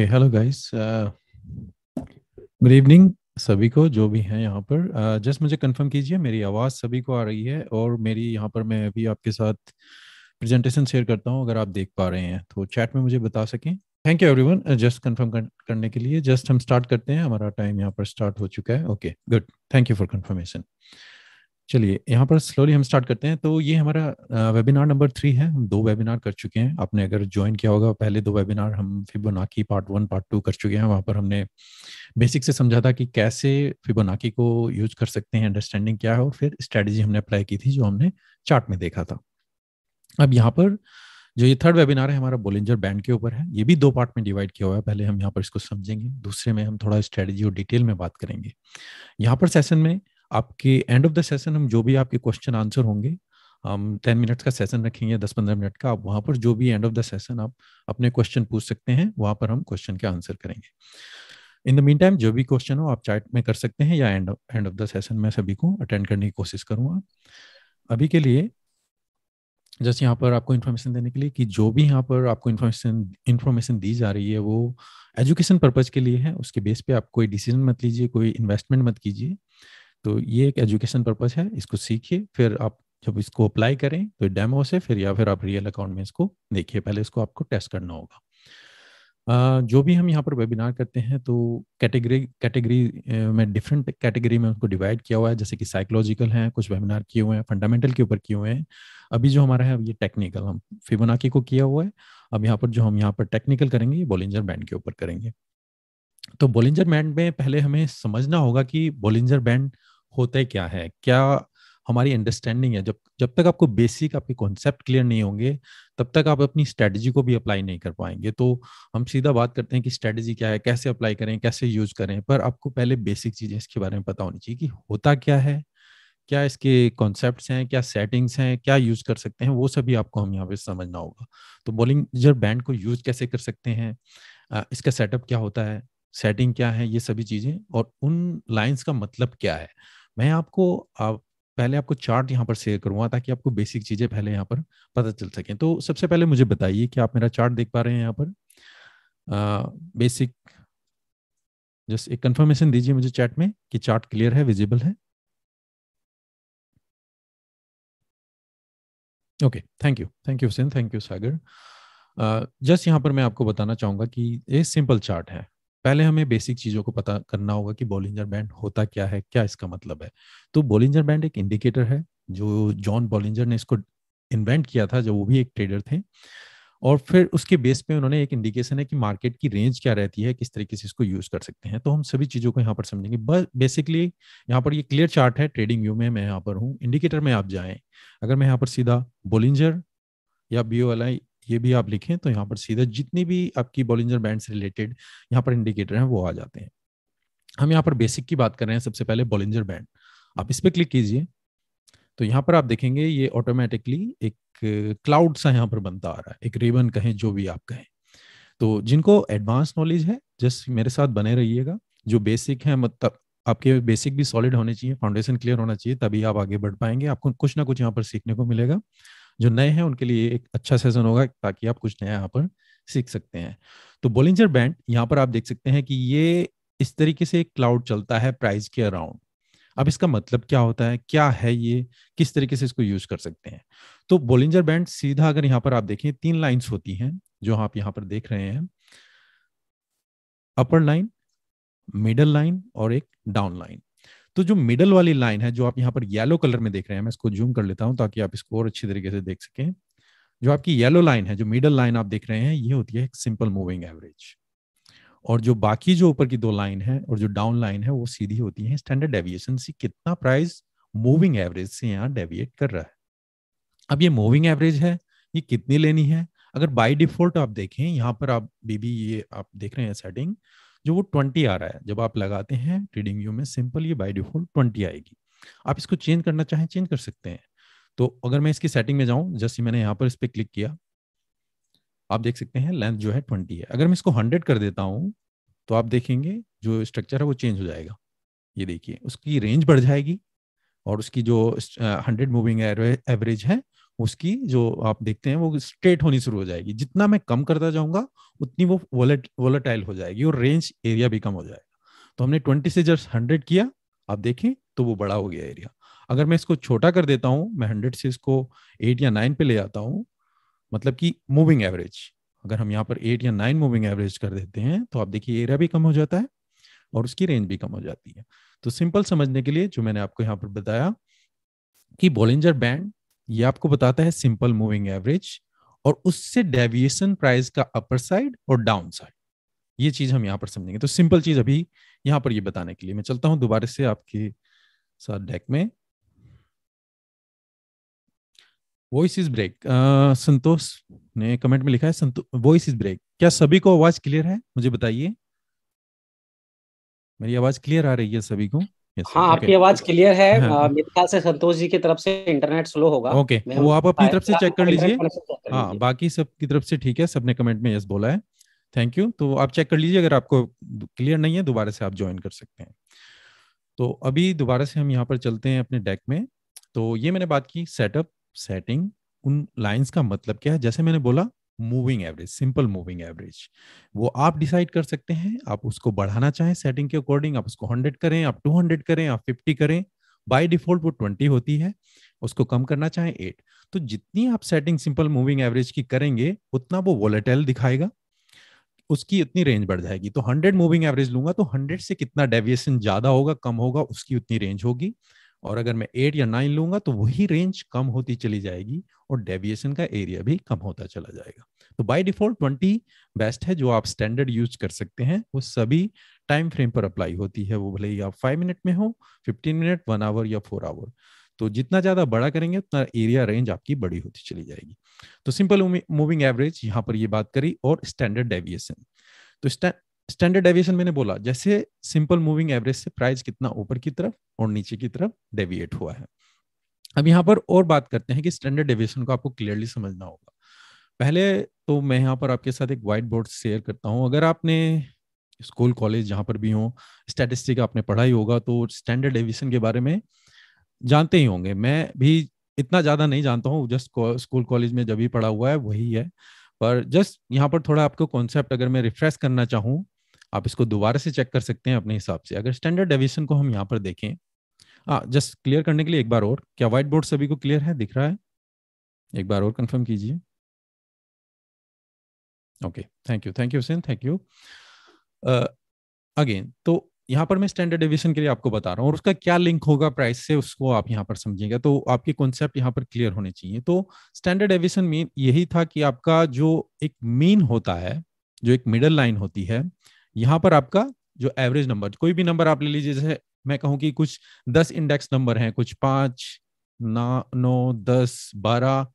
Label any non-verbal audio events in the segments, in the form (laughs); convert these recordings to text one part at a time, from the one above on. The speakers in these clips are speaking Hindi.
Okay hello guys good evening सभी को जो भी हैं यहाँ पर जस्ट uh, मुझे कंफर्म कीजिए मेरी आवाज़ सभी को आ रही है और मेरी यहाँ पर मैं अभी आपके साथ प्रेजेंटेशन शेयर करता हूँ अगर आप देख पा रहे हैं तो चैट में मुझे बता सकें thank you everyone just confirm करने के लिए जस्ट हम स्टार्ट करते हैं हमारा टाइम यहाँ पर स्टार्ट हो चुका है okay good thank you for confirmation चलिए यहाँ पर स्लोली हम स्टार्ट करते हैं तो ये हमारा वेबिनार नंबर थ्री है हम दो वेबिनार कर चुके हैं आपने अगर ज्वाइन किया होगा पहले दो वेबिनार हम Fibonacci part one part two कर चुके हैं वहाँ पर हमने बेसिक से समझा था कि कैसे फिबोनाकी को यूज कर सकते हैं अंडरस्टैंडिंग क्या है और फिर स्ट्रेटेजी हमने अप्लाई की थी जो हमने चार्ट में देखा था अब यहाँ पर जो ये थर्ड वेबिनार है हमारा बोलिंजर बैंड के ऊपर है ये भी दो पार्ट में डिवाइड किया हुआ है पहले हम यहाँ पर इसको समझेंगे दूसरे में हम थोड़ा स्ट्रेटेजी और डिटेल में बात करेंगे यहाँ पर सेशन में आपके एंड ऑफ द सेशन हम जो भी आपके क्वेश्चन आंसर होंगे हम टेन मिनट्स का सेशन रखेंगे दस पंद्रह मिनट का आप वहाँ पर जो भी एंड ऑफ द सेशन आप अपने क्वेश्चन पूछ सकते हैं वहाँ पर हम क्वेश्चन के आंसर करेंगे इन द मीन टाइम जो भी क्वेश्चन हो आप चैट में कर सकते हैं या and end of the session में सभी को अटेंड करने की कोशिश करूँगा अभी के लिए जस्ट यहाँ पर आपको इन्फॉर्मेशन देने के लिए कि जो भी यहाँ पर आपको इन्फॉर्मेशन इन्फॉर्मेशन दी जा रही है वो एजुकेशन पर्पज के लिए है उसके बेस पे आप कोई डिसीजन मत लीजिए कोई इन्वेस्टमेंट मत कीजिए तो ये एक एजुकेशन पर्पज है इसको सीखिए फिर आप जब इसको अप्लाई करें तो डेमो से फिर या फिर आप रियल अकाउंट में इसको देखिए पहले इसको आपको टेस्ट करना होगा जो भी हम यहाँ पर वेबिनार करते हैं तो कैटेगरी कैटेगरी में डिफरेंट कैटेगरी में उनको डिवाइड किया हुआ है जैसे कि साइकोलॉजिकल हैं कुछ वेबिनार किए हुए हैं फंडामेंटल के ऊपर किए हुए हैं अभी जो हमारा है ये टेक्निकल हम फिबोनाकी को किया हुआ है अब यहाँ पर जो हम यहाँ पर टेक्निकल करेंगे ये बोलिंजर बैंड के ऊपर करेंगे तो बोलिंजर बैंड में पहले हमें समझना होगा कि बोलिंजर बैंड होते क्या है क्या हमारी अंडरस्टैंडिंग है जब जब तक आपको बेसिक आपके कॉन्सेप्ट क्लियर नहीं होंगे तब तक आप अपनी स्ट्रेटजी को भी अप्लाई नहीं कर पाएंगे तो हम सीधा बात करते हैं कि स्ट्रेटजी क्या है कैसे अप्लाई करें कैसे यूज करें पर आपको पहले बेसिक चीजें इसके बारे में पता होनी चाहिए कि होता क्या है क्या इसके कॉन्सेप्ट हैं क्या सेटिंग्स हैं क्या यूज कर सकते हैं वो सभी आपको हम यहाँ पे समझना होगा तो बॉलिंग बैंड को यूज कैसे कर सकते हैं इसका सेटअप क्या होता है सेटिंग क्या है ये सभी चीजें और उन लाइंस का मतलब क्या है मैं आपको आप, पहले आपको चार्ट यहाँ पर शेयर करूंगा ताकि आपको बेसिक चीजें पहले यहाँ पर पता चल सके तो सबसे पहले मुझे बताइए कि आप मेरा चार्ट देख पा रहे हैं यहाँ पर बेसिक जस्ट एक कंफर्मेशन दीजिए मुझे चैट में कि चार्ट क्लियर है विजिबल है okay thank you thank you Singh thank you Sagar just यहाँ पर मैं आपको बताना चाहूंगा कि ये सिंपल चार्ट है पहले हमें बेसिक चीज़ों को पता करना होगा कि बॉलिंजर बैंड होता क्या है क्या इसका मतलब है तो बॉलिंजर बैंड एक इंडिकेटर है जो जॉन बॉलिंजर ने इसको इन्वेंट किया था जब वो भी एक ट्रेडर थे और फिर उसके बेस पे उन्होंने एक इंडिकेशन है कि मार्केट की रेंज क्या रहती है किस तरीके से इसको यूज कर सकते हैं तो हम सभी चीज़ों को यहाँ पर समझेंगे बस बेसिकली यहाँ पर ये क्लियर चार्ट है ट्रेडिंग व्यू में मैं यहाँ पर हूँ इंडिकेटर में आप जाएं अगर मैं यहाँ पर सीधा बोलिंजर या बी ये भी आप लिखें तो यहाँ पर सीधा जितनी भी आपकी बॉलिंजर बैंड से रिलेटेड यहाँ पर इंडिकेटर हैं वो आ जाते हैं हम यहाँ पर बेसिक की बात कर रहे हैं सबसे पहले बॉलिंजर बैंड आप इस पर क्लिक कीजिए तो यहाँ पर आप देखेंगे ये ऑटोमेटिकली एक क्लाउड सा यहाँ पर बनता आ रहा है एक रेबन कहें जो भी आप कहें तो जिनको एडवांस नॉलेज है जस्ट मेरे साथ बने रहिएगा जो बेसिक है मतलब आपके बेसिक भी सॉलिड होने चाहिए फाउंडेशन क्लियर होना चाहिए तभी आप आगे बढ़ पाएंगे आपको कुछ ना कुछ यहाँ पर सीखने को मिलेगा जो नए हैं उनके लिए एक अच्छा सेशन होगा ताकि आप कुछ नया यहाँ पर सीख सकते हैं तो बोलिंजर बैंड यहाँ पर आप देख सकते हैं कि ये इस तरीके से एक क्लाउड चलता है प्राइस के अराउंड अब इसका मतलब क्या होता है क्या है ये किस तरीके से इसको यूज कर सकते हैं तो बोलिंजर बैंड सीधा अगर यहाँ पर आप देखें तीन लाइन्स होती हैं जो आप यहाँ पर देख रहे हैं अपर लाइन मिडल लाइन और एक डाउन लाइन तो जो मिडल वाली लाइन है जो आप यहाँ पर येलो कलर में देख रहे हैं मैं इसको जूम कर लेता हूँ ताकि आप इसको और अच्छी तरीके से देख सकें जो आपकी येलो लाइन है जो मिडल लाइन आप देख रहे हैं ये होती है सिंपल मूविंग एवरेज और जो बाकी जो ऊपर की दो लाइन है और जो डाउन लाइन है वो सीधी होती है स्टैंडर्ड डेविएशन से कितना प्राइस मूविंग एवरेज से यहाँ डेविएट कर रहा है अब ये मूविंग एवरेज है ये कितनी लेनी है अगर बाय डिफॉल्ट आप देखें यहाँ पर आप बीबी ये आप देख रहे हैं सेटिंग जो वो ट्वेंटी आ रहा है जब आप लगाते हैं ट्रेडिंग व्यू में सिंपल ये बाई डिफॉल्ट ट्वेंटी आएगी आप इसको चेंज करना चाहें चेंज कर सकते हैं तो अगर मैं इसकी सेटिंग में जाऊं जैसे मैंने यहाँ पर इस पर क्लिक किया आप देख सकते हैं लेंथ जो है ट्वेंटी है अगर मैं इसको हंड्रेड कर देता हूँ तो आप देखेंगे जो स्ट्रक्चर है वो चेंज हो जाएगा ये देखिए उसकी रेंज बढ़ जाएगी और उसकी जो हंड्रेड मूविंग एवरेज है उसकी जो आप देखते हैं वो स्ट्रेट होनी शुरू हो जाएगी जितना मैं कम करता जाऊंगा उतनी वो वोलेट वोलेटाइल हो जाएगी और रेंज एरिया भी कम हो जाएगा तो हमने ट्वेंटी से जब हंड्रेड किया आप देखें तो वो बड़ा हो गया एरिया अगर मैं इसको छोटा कर देता हूँ मैं हंड्रेड से इसको एट या नाइन पे ले जाता हूँ मतलब कि मूविंग एवरेज अगर हम यहाँ पर एट या नाइन मूविंग एवरेज कर देते हैं तो आप देखिए एरिया भी कम हो जाता है और उसकी रेंज भी कम हो जाती है तो सिंपल समझने के लिए जो मैंने आपको यहाँ पर बताया कि बोलिंजर बैंड ये आपको बताता है सिंपल मूविंग एवरेज और उससे डेविएशन प्राइस का अपर साइड और डाउन साइड ये चीज हम यहाँ पर समझेंगे तो सिंपल चीज अभी यहाँ पर ये बताने के लिए मैं चलता हूँ दोबारा से आपके साथ डेक में वॉइस इज ब्रेक संतोष ने कमेंट में लिखा है संतोष वॉइस इज ब्रेक क्या सभी को आवाज क्लियर है मुझे बताइए मेरी आवाज क्लियर आ रही है सभी को हाँ आपकी आवाज क्लियर है हाँ, हाँ। मेरे ख्याल से संतोष जी की तरफ से इंटरनेट स्लो होगा ओके वो आप अपनी तरफ से चेक कर लीजिए हाँ बाकी सब की तरफ से ठीक है सबने कमेंट में यस बोला है थैंक यू तो आप चेक कर लीजिए अगर आपको क्लियर नहीं है दोबारा से आप ज्वाइन कर सकते हैं तो अभी दोबारा से हम यहाँ पर चलते हैं अपने डेक में तो ये मैंने बात की सेटअप सेटिंग उन लाइंस का मतलब क्या है जैसे मैंने बोला moving average simple moving average वो आप डिसाइड कर सकते हैं आप उसको बढ़ाना चाहें सेटिंग के अकॉर्डिंग आप उसको हंड्रेड करें आप टू हंड्रेड करें आप फिफ्टी करें बाई डिफॉल्ट वो ट्वेंटी होती है उसको कम करना चाहें एट तो जितनी आप सेटिंग सिंपल मूविंग एवरेज की करेंगे उतना वो वॉलेटाइल दिखाएगा उसकी इतनी रेंज बढ़ जाएगी तो हंड्रेड मूविंग एवरेज लूंगा तो हंड्रेड से कितना डेविएशन ज्यादा होगा कम होगा उसकी उतनी रेंज होगी और अगर मैं एट या नाइन लूंगा तो वही रेंज कम होती चली जाएगी और डेविएशन का एरिया भी कम होता चला जाएगा तो बाय डिफॉल्ट ट्वेंटी बेस्ट है जो आप स्टैंडर्ड यूज कर सकते हैं वो सभी टाइम फ्रेम पर अप्लाई होती है वो भले ही आप फाइव मिनट में हो फिफ्टीन मिनट वन आवर या फोर आवर तो जितना ज्यादा बड़ा करेंगे उतना एरिया रेंज आपकी बड़ी होती चली जाएगी तो सिंपल मूविंग एवरेज यहाँ पर ये बात करी और स्टैंडर्ड डेविएशन तो स्टैंडर्ड डेविएशन मैंने बोला जैसे सिंपल मूविंग एवरेज से प्राइस कितना ऊपर की तरफ और नीचे की तरफ डेविएट हुआ है अब यहाँ पर और बात करते हैं कि स्टैंडर्ड डेविएशन को आपको क्लियरली समझना होगा पहले तो मैं यहाँ पर आपके साथ एक व्हाइट बोर्ड शेयर करता हूँ अगर आपने स्कूल कॉलेज जहाँ पर भी हो स्टैटिस्टिक आपने पढ़ा ही होगा तो स्टैंडर्ड डेविएशन के बारे में जानते ही होंगे मैं भी इतना ज़्यादा नहीं जानता हूँ जस्ट स्कूल कॉलेज में जब भी पढ़ा हुआ है वही है पर जस्ट यहाँ पर थोड़ा आपको कॉन्सेप्ट अगर मैं रिफ्रेश करना चाहूँ आप इसको दोबारा से चेक कर सकते हैं अपने हिसाब से अगर स्टैंडर्ड डेविएशन को हम यहाँ पर देखें जस्ट हाँ, क्लियर करने के लिए एक बार और क्या व्हाइट बोर्ड सभी को क्लियर है दिख रहा है एक बार और कंफर्म कीजिए okay thank you thank you Hussain thank you again तो यहाँ पर मैं स्टैंडर्ड एविएशन के लिए आपको बता रहा हूँ और उसका क्या लिंक होगा प्राइस से उसको आप यहाँ पर समझेंगे तो आपके कॉन्सेप्ट यहाँ पर क्लियर होने चाहिए तो स्टैंडर्ड एविएशन मीन यही था कि आपका जो एक मीन होता है जो एक मिडल लाइन होती है यहाँ पर आपका जो एवरेज नंबर कोई भी नंबर आप ले लीजिए जैसे मैं कहूँ कि कुछ दस इंडेक्स नंबर हैं कुछ पाँच ना नौ दस बारह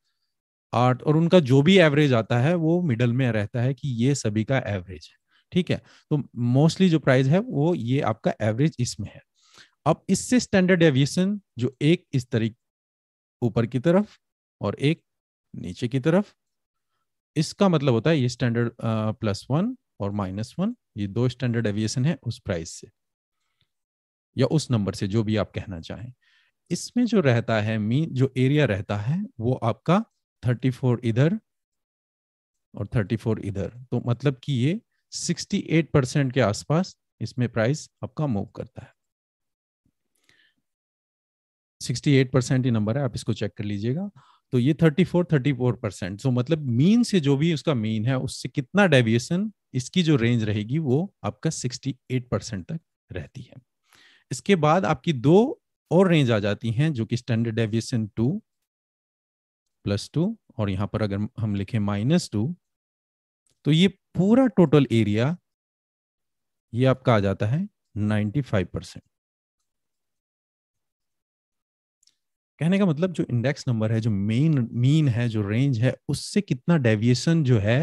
आठ और उनका जो भी एवरेज आता है वो मिडल में रहता है कि ये सभी का एवरेज है ठीक है तो मोस्टली जो प्राइस है वो ये आपका एवरेज इसमें है अब इससे स्टैंडर्ड एविएशन जो एक इस तरीके ऊपर की तरफ और एक नीचे की तरफ इसका मतलब होता है ये स्टैंडर्ड प्लस वन और माइनस वन ये दो स्टैंडर्ड एविएशन है उस प्राइस से या उस नंबर से जो भी आप कहना चाहें इसमें जो रहता है मीन जो एरिया रहता है वो आपका 34 इधर और 34 इधर तो मतलब कि ये 68 परसेंट के आसपास इसमें प्राइस आपका मूव करता है 68 परसेंट ही नंबर है आप इसको चेक कर लीजिएगा तो ये 34 34 परसेंट सो मतलब मीन से जो भी उसका मीन है उससे कितना डेविएशन इसकी जो रेंज रहेगी वो आपका 68 परसेंट तक रहती है इसके बाद आपकी दो और रेंज आ जाती हैं जो कि standard deviation two plus two और यहां पर अगर हम लिखें माइनस टू तो ये पूरा टोटल एरिया ये आपका आ जाता है 95 परसेंट कहने का मतलब जो इंडेक्स नंबर है जो मेन मीन है जो रेंज है उससे कितना डेविएशन जो है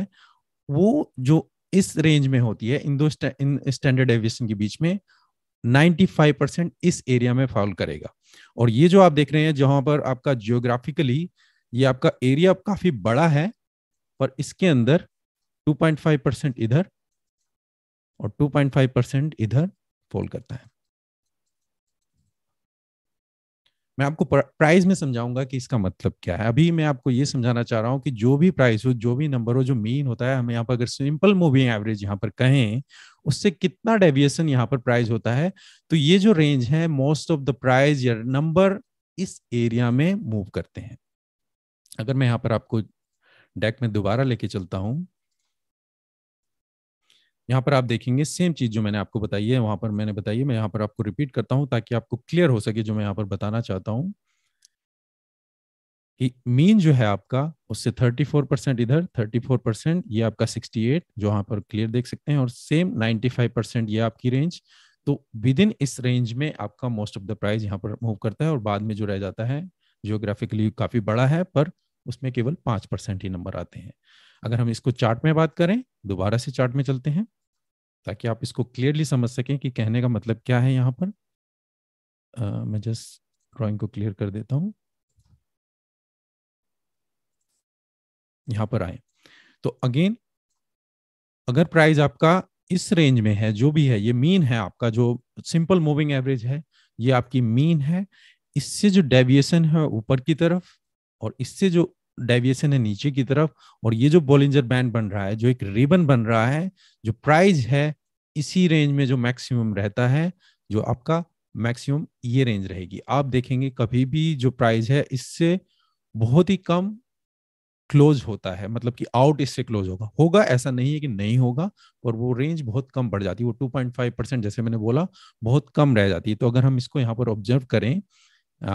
वो जो इस रेंज में होती है इन दो इन स्टैंडर्ड एविएशन के बीच में 95 परसेंट इस एरिया में फॉल करेगा और ये जो आप देख रहे हैं जहां पर आपका जियोग्राफिकली ये आपका एरिया काफी बड़ा है पर इसके अंदर 2.5 परसेंट इधर और 2.5 परसेंट इधर फॉल करता है मैं आपको प्राइस में समझाऊंगा कि इसका मतलब क्या है अभी मैं आपको ये समझाना चाह रहा हूँ कि जो भी प्राइस हो जो भी नंबर हो जो मीन होता है हम यहाँ पर अगर सिंपल मूविंग एवरेज यहाँ पर कहें उससे कितना डेविएशन यहाँ पर प्राइस होता है तो ये जो रेंज है मोस्ट ऑफ द प्राइस या नंबर इस एरिया में मूव करते हैं अगर मैं यहाँ पर आपको डेक में दोबारा लेके चलता हूँ यहाँ पर आप देखेंगे सेम चीज जो मैंने आपको बताई है वहां पर मैंने बताई है मैं यहाँ पर आपको रिपीट करता हूँ ताकि आपको क्लियर हो सके जो मैं यहाँ पर बताना चाहता हूँ कि मीन जो है आपका उससे 34 परसेंट इधर 34 परसेंट ये आपका 68 जो यहाँ पर क्लियर देख सकते हैं और सेम 95 परसेंट ये आपकी रेंज तो विद इन इस रेंज में आपका मोस्ट ऑफ द प्राइस यहाँ पर मूव करता है और बाद में जो रह जाता है जियोग्राफिकली काफी बड़ा है पर उसमें केवल पांच परसेंट ही नंबर आते हैं अगर हम इसको चार्ट में बात करें दोबारा से चार्ट में चलते हैं ताकि आप इसको क्लियरली समझ सकें कि कहने का मतलब क्या है यहाँ पर आ, मैं जस्ट ड्राइंग को क्लियर कर देता हूँ यहाँ पर आए तो अगेन अगर प्राइस आपका इस रेंज में है जो भी है ये मीन है आपका जो सिंपल मूविंग एवरेज है ये आपकी मीन है इससे जो डेविएशन है ऊपर की तरफ और इससे जो डेविएशन है नीचे की तरफ और ये जो बॉलिंजर बैंड बन रहा है जो एक रिबन बन रहा है जो प्राइस है इसी रेंज में जो मैक्सिमम रहता है जो आपका मैक्सिमम ये रेंज रहेगी आप देखेंगे कभी भी जो प्राइस है इससे बहुत ही कम क्लोज होता है मतलब कि आउट इससे क्लोज होगा होगा ऐसा नहीं है कि नहीं होगा और वो रेंज बहुत कम बढ़ जाती है वो 2.5 परसेंट जैसे मैंने बोला बहुत कम रह जाती है तो अगर हम इसको यहाँ पर ऑब्जर्व करें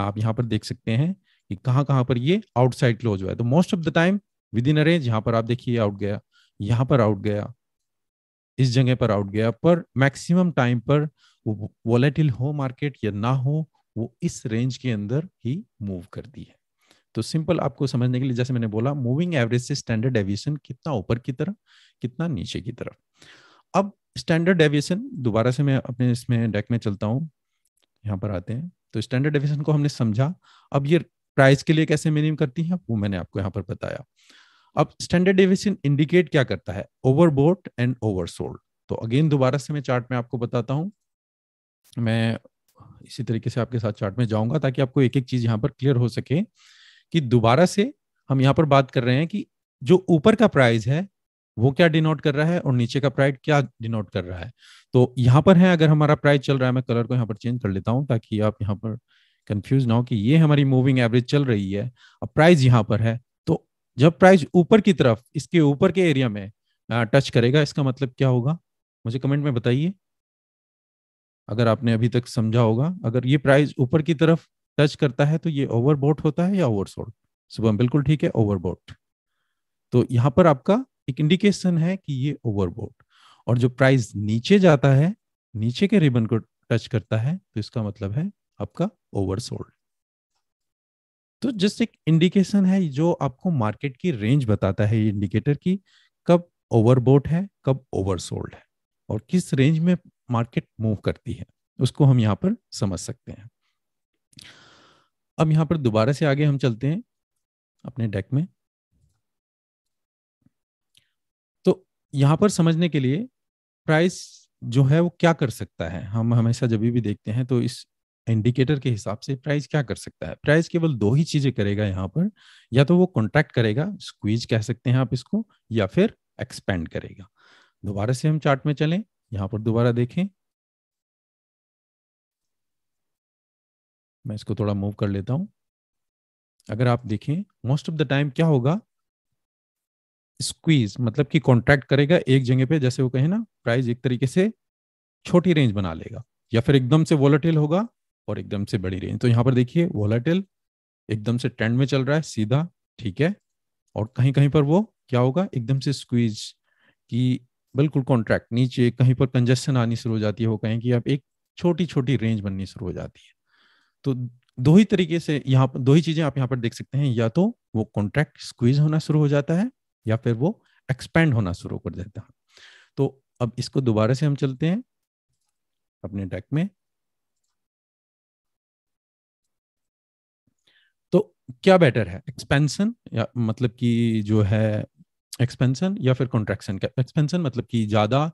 आप यहाँ पर देख सकते हैं कि कहां कहां पर ये आउटसाइड क्लोज हुआ है तो most of the time within a range यहाँ पर आप देखिए आउट गया यहां पर आउट गया इस जगह पर आउट गया पर मैक्सिमम टाइम पर वॉलेटिल हो मार्केट या ना हो वो इस रेंज के अंदर ही मूव करती है तो सिंपल आपको समझने के लिए जैसे मैंने बोला मूविंग एवरेज से स्टैंडर्ड एविएशन कितना ऊपर की तरफ कितना नीचे की तरफ अब स्टैंडर्ड एविएशन दोबारा से मैं अपने इसमें डेक में चलता हूं यहां पर आते हैं तो स्टैंडर्ड एविएशन को हमने समझा अब ये प्राइस के लिए कैसे मिनिम करती हैं वो मैंने आपको यहाँ पर बताया अब स्टैंडर्ड डेविएशन इंडिकेट क्या करता है ओवरबोट एंड ओवरसोल्ड तो अगेन दोबारा से मैं चार्ट में आपको बताता हूँ मैं इसी तरीके से आपके साथ चार्ट में जाऊंगा ताकि आपको एक एक चीज यहाँ पर क्लियर हो सके कि दोबारा से हम यहाँ पर बात कर रहे हैं कि जो ऊपर का प्राइस है वो क्या डिनोट कर रहा है और नीचे का प्राइस क्या डिनोट कर रहा है तो यहाँ पर है अगर हमारा प्राइस चल रहा है मैं कलर को यहाँ पर चेंज कर लेता हूँ ताकि आप यहाँ पर कंफ्यूज ना हो कि ये हमारी मूविंग एवरेज चल रही है अब प्राइस यहाँ पर है तो जब प्राइस ऊपर की तरफ इसके ऊपर के एरिया में टच करेगा इसका मतलब क्या होगा मुझे कमेंट में बताइए अगर आपने अभी तक समझा होगा अगर ये प्राइस ऊपर की तरफ टच करता है तो ये ओवरबोट होता है या ओवरसोल्ड सुबह बिल्कुल ठीक है ओवरबोट तो यहाँ पर आपका एक इंडिकेशन है कि ये ओवरबोट और जो प्राइस नीचे जाता है नीचे के रिबन को टच करता है तो इसका मतलब है आपका ओवरसोल्ड तो जस्ट एक इंडिकेशन है जो आपको मार्केट की रेंज बताता है ये इंडिकेटर की कब ओवरबोट है कब ओवरसोल्ड है और किस रेंज में मार्केट मूव करती है उसको हम यहाँ पर समझ सकते हैं अब यहाँ पर दोबारा से आगे हम चलते हैं अपने डेक में तो यहाँ पर समझने के लिए प्राइस जो है वो क्या कर सकता है हम हमेशा जब भी देखते हैं तो इस इंडिकेटर के हिसाब से प्राइस क्या कर सकता है प्राइस केवल दो ही चीजें करेगा यहाँ पर या तो वो कॉन्ट्रैक्ट करेगा स्क्वीज कह सकते हैं आप इसको या फिर एक्सपेंड करेगा दोबारा से हम चार्ट में चलें यहाँ पर दोबारा देखें मैं इसको थोड़ा मूव कर लेता हूं अगर आप देखें मोस्ट ऑफ द टाइम क्या होगा स्क्वीज मतलब कि कॉन्ट्रैक्ट करेगा एक जगह पे जैसे वो कहे ना प्राइस एक तरीके से छोटी रेंज बना लेगा या फिर एकदम से वॉलेटिल होगा और एकदम से बड़ी रेंज तो यहाँ पर देखिए वोलाटिल एकदम से ट्रेंड में चल रहा है सीधा ठीक है और कहीं कहीं पर वो क्या होगा एकदम से स्क्वीज की बिल्कुल कॉन्ट्रैक्ट नीचे कहीं पर कंजेशन आनी शुरू हो जाती है वो कहें कि अब एक छोटी छोटी रेंज बननी शुरू हो जाती है तो दो ही तरीके से यहाँ दो ही चीजें आप यहाँ पर देख सकते हैं या तो वो कॉन्ट्रैक्ट स्क्वीज होना शुरू हो जाता है या फिर वो एक्सपेंड होना शुरू कर देता है तो अब इसको दोबारा से हम चलते हैं अपने डेक में क्या बेटर है एक्सपेंशन या मतलब कि जो है एक्सपेंशन या फिर कॉन्ट्रैक्शन एक्सपेंशन मतलब कि ज़्यादा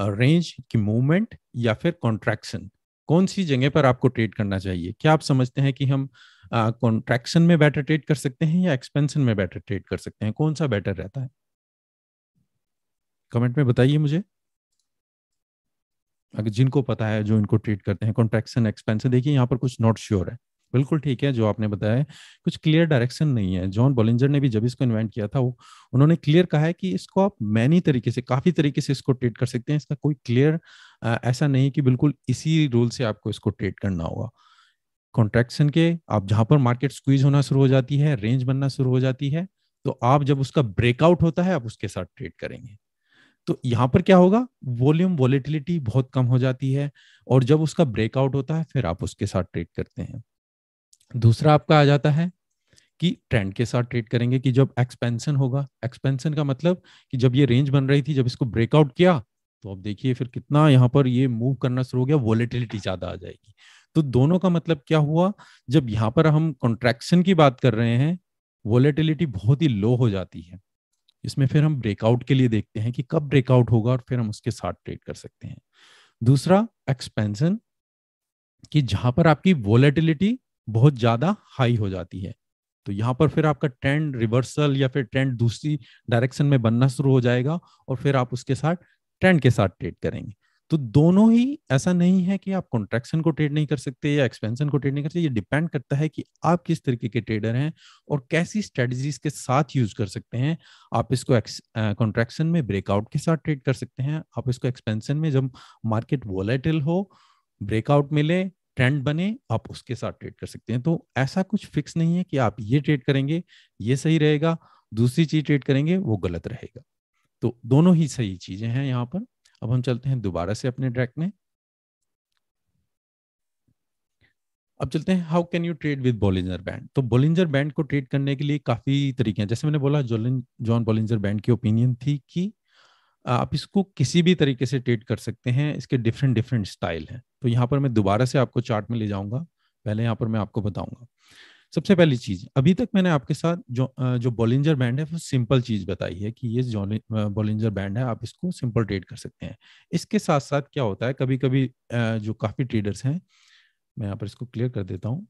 रेंज की मूवमेंट या फिर कॉन्ट्रैक्शन कौन सी जगह पर आपको ट्रेड करना चाहिए क्या आप समझते हैं कि हम कॉन्ट्रैक्शन में बेटर ट्रेड कर सकते हैं या एक्सपेंशन में बेटर ट्रेड कर सकते हैं कौन सा बेटर रहता है कमेंट में बताइए मुझे अगर जिनको पता है जो इनको ट्रेड करते हैं कॉन्ट्रैक्शन एक्सपेंशन देखिए यहाँ पर कुछ नॉट श्योर है बिल्कुल ठीक है जो आपने बताया है कुछ क्लियर डायरेक्शन नहीं है जॉन बोलिंजर ने भी जब इसको इन्वेंट किया था वो उन्होंने क्लियर कहा है कि इसको आप मैनी तरीके से काफी तरीके से इसको ट्रेड कर सकते हैं इसका कोई क्लियर ऐसा नहीं कि बिल्कुल इसी रूल से आपको इसको ट्रेड करना होगा कॉन्ट्रैक्शन के आप जहां पर मार्केट स्क्वीज होना शुरू हो जाती है रेंज बनना शुरू हो जाती है तो आप जब उसका ब्रेकआउट होता है आप उसके साथ ट्रेड करेंगे तो यहाँ पर क्या होगा वॉल्यूम वॉलिटिलिटी बहुत कम हो जाती है और जब उसका ब्रेकआउट होता है फिर आप उसके साथ ट्रेड करते हैं दूसरा आपका आ जाता है कि ट्रेंड के साथ ट्रेड करेंगे कि जब एक्सपेंशन होगा एक्सपेंशन का मतलब कि जब ये रेंज बन रही थी जब इसको ब्रेकआउट किया तो आप देखिए फिर कितना यहाँ पर ये मूव करना शुरू हो गया वॉलिटिलिटी ज्यादा आ जाएगी तो दोनों का मतलब क्या हुआ जब यहाँ पर हम कॉन्ट्रैक्शन की बात कर रहे हैं वॉलेटिलिटी बहुत ही लो हो जाती है इसमें फिर हम ब्रेकआउट के लिए देखते हैं कि कब ब्रेकआउट होगा और फिर हम उसके साथ ट्रेड कर सकते हैं दूसरा एक्सपेंशन कि जहां पर आपकी वॉलेटिलिटी बहुत ज्यादा हाई हो जाती है तो यहाँ पर फिर आपका ट्रेंड रिवर्सल या फिर ट्रेंड दूसरी डायरेक्शन में बनना शुरू हो जाएगा और फिर आप उसके साथ ट्रेंड के साथ ट्रेड करेंगे तो दोनों ही ऐसा नहीं है कि आप कॉन्ट्रैक्शन को ट्रेड नहीं कर सकते या एक्सपेंशन को ट्रेड नहीं कर सकते ये डिपेंड करता है कि आप किस तरीके के ट्रेडर हैं और कैसी स्ट्रेटजीज के साथ यूज कर सकते हैं आप इसको कॉन्ट्रैक्शन में ब्रेकआउट के साथ ट्रेड कर सकते हैं आप इसको एक्सपेंशन में जब मार्केट वॉलेटिल हो ब्रेकआउट मिले ट्रेंड बने आप उसके साथ ट्रेड कर सकते हैं तो ऐसा कुछ फिक्स नहीं है कि आप ये ट्रेड करेंगे ये सही रहेगा दूसरी चीज ट्रेड करेंगे वो गलत रहेगा तो दोनों ही सही चीजें हैं यहाँ पर अब हम चलते हैं दोबारा से अपने ट्रैक में अब चलते हैं how can you trade with Bollinger band तो बोलिंजर बैंड को ट्रेड करने के लिए काफी तरीके हैं जैसे मैंने बोला जॉन बोलिंजर बैंड की ओपिनियन थी कि आप इसको किसी भी तरीके से ट्रेड कर सकते हैं इसके डिफरेंट डिफरेंट स्टाइल हैं तो यहाँ पर मैं दोबारा से आपको चार्ट में ले जाऊंगा पहले यहाँ पर मैं आपको बताऊंगा सबसे पहली चीज अभी तक मैंने आपके साथ जो जो बॉलिंजर बैंड है वो सिंपल चीज बताई है कि ये बॉलिंजर बैंड है आप इसको सिंपल ट्रेड कर सकते हैं इसके साथ साथ क्या होता है कभी कभी जो काफी ट्रेडर्स हैं मैं यहाँ पर इसको क्लियर कर देता हूँ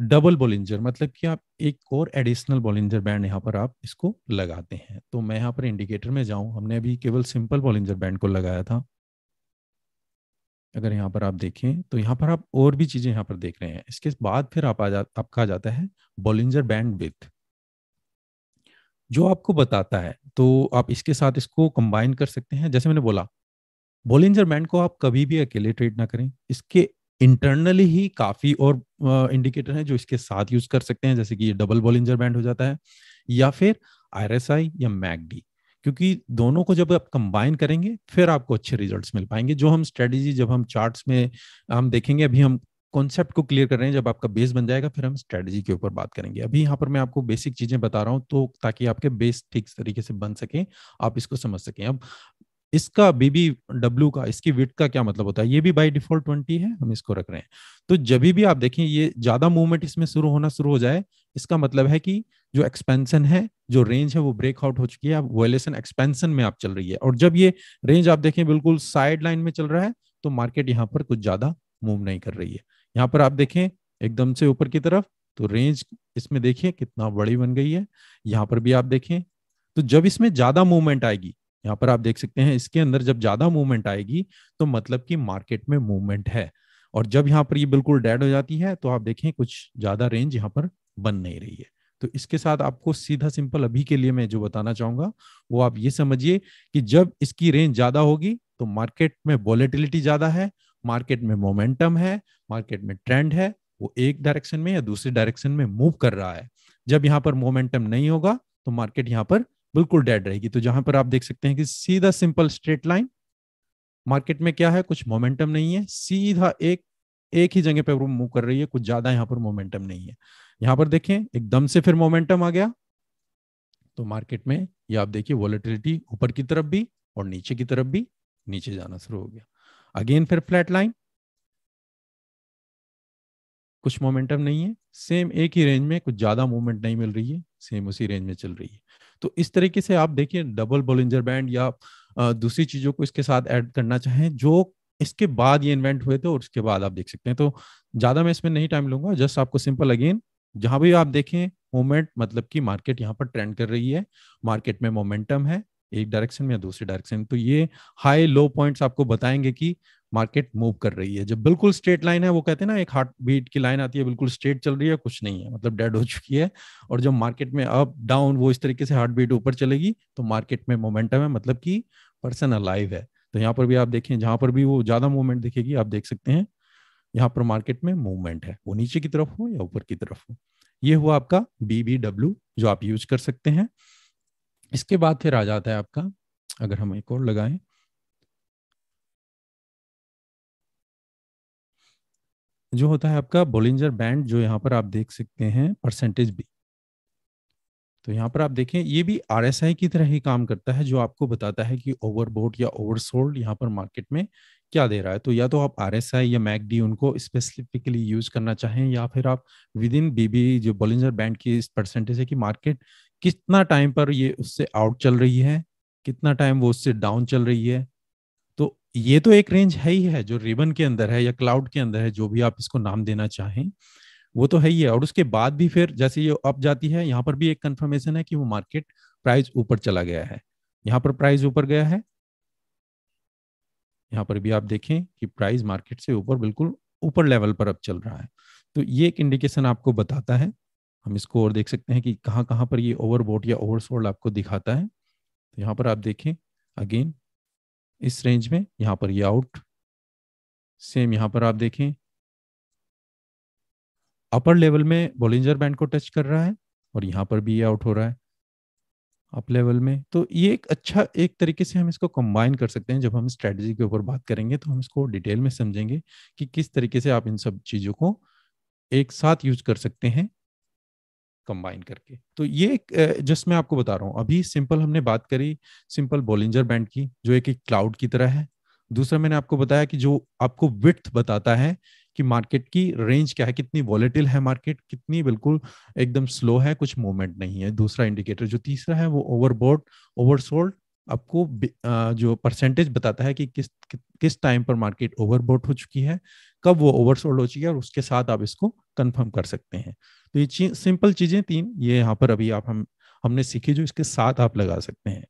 डबल बोलिंजर मतलब कि आप एक और एडिशनल बोलिंजर बैंड यहाँ पर आप इसको लगाते हैं तो मैं यहाँ पर इंडिकेटर में जाऊं हमने अभी केवल सिंपल बोलिंजर बैंड को लगाया था अगर यहाँ पर आप देखें तो यहाँ पर आप और भी चीजें यहाँ पर देख रहे हैं इसके बाद फिर आप आ जा आपका आ जाता है बोलिंजर बैंड विथ जो आपको बताता है तो आप इसके साथ इसको कंबाइन कर सकते हैं जैसे मैंने बोला बोलिंजर बैंड को आप कभी भी अकेले ट्रेड ना करें इसके इंटरनली ही काफी और इंडिकेटर हैं जो इसके साथ यूज कर सकते हैं जैसे कि ये डबल बॉलिंजर बैंड हो जाता है या फिर आई या मैगडी क्योंकि दोनों को जब आप कंबाइन करेंगे फिर आपको अच्छे रिजल्ट्स मिल पाएंगे जो हम स्ट्रेटेजी जब हम चार्ट्स में हम देखेंगे अभी हम कॉन्सेप्ट को क्लियर कर रहे हैं जब आपका बेस बन जाएगा फिर हम स्ट्रेटजी के ऊपर बात करेंगे अभी यहाँ पर मैं आपको बेसिक चीजें बता रहा हूँ तो ताकि आपके बेस ठीक तरीके से बन सके आप इसको समझ सकें अब इसका बीबी डब्ल्यू का इसकी विट का क्या मतलब होता है ये भी बाई डिफॉल्ट ट्वेंटी है हम इसको रख रहे हैं तो जब भी आप देखें ये ज्यादा मूवमेंट इसमें शुरू होना शुरू हो जाए इसका मतलब है कि जो एक्सपेंशन है जो रेंज है वो ब्रेकआउट हो चुकी है अब वोलेशन एक्सपेंशन में आप चल रही है और जब ये रेंज आप देखें बिल्कुल साइड लाइन में चल रहा है तो मार्केट यहाँ पर कुछ ज्यादा मूव नहीं कर रही है यहाँ पर आप देखें एकदम से ऊपर की तरफ तो रेंज इसमें देखिए कितना बड़ी बन गई है यहाँ पर भी आप देखें तो जब इसमें ज्यादा मूवमेंट आएगी यहाँ पर आप देख सकते हैं इसके अंदर जब ज्यादा मूवमेंट आएगी तो मतलब कि मार्केट में मूवमेंट है और जब यहाँ पर ये बिल्कुल डेड हो जाती है तो आप देखें कुछ ज्यादा रेंज यहाँ पर बन नहीं रही है तो इसके साथ आपको सीधा सिंपल अभी के लिए मैं जो बताना चाहूंगा वो आप ये समझिए कि जब इसकी रेंज ज्यादा होगी तो मार्केट में वॉलेटिलिटी ज्यादा है मार्केट में मोमेंटम है मार्केट में ट्रेंड है वो एक डायरेक्शन में या दूसरे डायरेक्शन में मूव कर रहा है जब यहाँ पर मोमेंटम नहीं होगा तो मार्केट यहाँ पर बिल्कुल डेड रहेगी तो जहां पर आप देख सकते हैं कि सीधा सिंपल स्ट्रेट लाइन मार्केट में क्या है कुछ मोमेंटम नहीं है सीधा एक एक ही जगह पर मूव कर रही है कुछ ज्यादा यहाँ पर मोमेंटम नहीं है यहां पर देखें एकदम से फिर मोमेंटम आ गया तो मार्केट में ये आप देखिए वॉलिटिलिटी ऊपर की तरफ भी और नीचे की तरफ भी नीचे जाना शुरू हो गया अगेन फिर फ्लैट लाइन कुछ मोमेंटम नहीं है सेम एक ही रेंज में कुछ ज्यादा मूवमेंट नहीं मिल रही है सेम उसी रेंज में चल रही है तो इस तरीके से आप देखिए डबल बोलिंजर बैंड या दूसरी चीजों को इसके साथ ऐड करना चाहें जो इसके बाद ये इन्वेंट हुए थे और उसके बाद आप देख सकते हैं तो ज्यादा मैं इसमें नहीं टाइम लूंगा जस्ट आपको सिंपल अगेन जहां भी आप देखें मोमेंट मतलब कि मार्केट यहाँ पर ट्रेंड कर रही है मार्केट में मोमेंटम है एक डायरेक्शन में या दूसरी डायरेक्शन तो ये हाई लो पॉइंट्स आपको बताएंगे कि मार्केट मूव कर रही है जब बिल्कुल स्ट्रेट लाइन है वो कहते हैं ना एक हार्ट बीट की लाइन आती है बिल्कुल स्ट्रेट चल रही है कुछ नहीं है मतलब डेड हो चुकी है और जब मार्केट में अप डाउन वो इस तरीके से हार्ट बीट ऊपर चलेगी तो मार्केट में मोमेंटम है मतलब कि पर्सन अलाइव है तो यहाँ पर भी आप देखें जहां पर भी वो ज्यादा मूवमेंट दिखेगी आप देख सकते हैं यहाँ पर मार्केट में मूवमेंट है वो नीचे की तरफ हो या ऊपर की तरफ हो ये हुआ आपका बीबीडब्ल्यू जो आप यूज कर सकते हैं इसके बाद फिर आ जाता है आपका अगर हम एक और लगाएं जो होता है आपका बोलिंजर बैंड जो यहाँ पर आप देख सकते हैं परसेंटेज भी तो यहाँ पर आप देखें ये भी आर की तरह ही काम करता है जो आपको बताता है कि ओवरबोट या ओवरसोल्ड यहाँ पर मार्केट में क्या दे रहा है तो या तो आप आर या मैक उनको स्पेसिफिकली यूज करना चाहें या फिर आप विद इन बीबी जो बोलिंजर बैंड की इस परसेंटेज है कि मार्केट कितना टाइम पर ये उससे आउट चल रही है कितना टाइम वो उससे डाउन चल रही है तो ये तो एक रेंज है ही है जो रिबन के अंदर है या क्लाउड के अंदर है जो भी आप इसको नाम देना चाहें वो तो है ही है और उसके बाद भी फिर जैसे ये अप जाती है यहाँ पर भी एक कंफर्मेशन है कि वो मार्केट प्राइस ऊपर चला गया है यहाँ पर प्राइस ऊपर गया है यहाँ पर भी आप देखें कि प्राइस मार्केट से ऊपर बिल्कुल ऊपर लेवल पर अब चल रहा है तो ये एक इंडिकेशन आपको बताता है हम इसको और देख सकते हैं कि कहाँ कहाँ पर ये ओवरबोट या ओवरसोल्ड आपको दिखाता है तो यहाँ पर आप देखें अगेन इस रेंज में यहाँ पर ये आउट सेम यहाँ पर आप देखें अपर लेवल में बोलिंजर बैंड को टच कर रहा है और यहाँ पर भी ये आउट हो रहा है अप लेवल में तो ये एक अच्छा एक तरीके से हम इसको कंबाइन कर सकते हैं जब हम स्ट्रेटजी के ऊपर बात करेंगे तो हम इसको डिटेल में समझेंगे कि किस तरीके से आप इन सब चीज़ों को एक साथ यूज कर सकते हैं कंबाइन करके तो ये जस्ट मैं आपको बता रहा हूँ अभी सिंपल हमने बात करी सिंपल बोलिंजर बैंड की जो एक क्लाउड की तरह है दूसरा मैंने आपको बताया कि जो आपको विथ बताता है कि मार्केट की रेंज क्या है कितनी वॉलेटिल है मार्केट कितनी बिल्कुल एकदम स्लो है कुछ मूवमेंट नहीं है दूसरा इंडिकेटर जो तीसरा है वो ओवरबोर्ड ओवरसोल्ड आपको जो परसेंटेज बताता है कि किस कि, किस टाइम पर मार्केट ओवरबोट हो चुकी है कब वो ओवरसोल्ड हो चुकी है और उसके साथ आप इसको कंफर्म कर सकते हैं तो ये चीज सिंपल चीजें तीन ये यहाँ पर अभी आप हम हमने सीखी जो इसके साथ आप लगा सकते हैं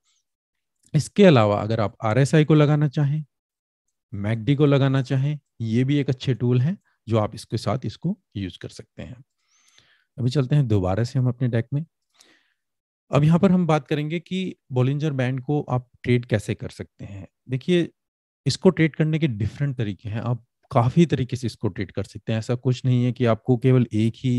इसके अलावा अगर आप आर को लगाना चाहें मैगडी को लगाना चाहें ये भी एक अच्छे टूल है जो आप इसके साथ इसको यूज कर सकते हैं अभी चलते हैं दोबारा से हम अपने डेक में अब यहाँ पर हम बात करेंगे कि बोलिंजर बैंड को आप ट्रेड कैसे कर सकते हैं देखिए इसको ट्रेड करने के डिफरेंट तरीके हैं आप काफ़ी तरीके से इसको ट्रीट कर सकते हैं ऐसा कुछ नहीं है कि आपको केवल एक ही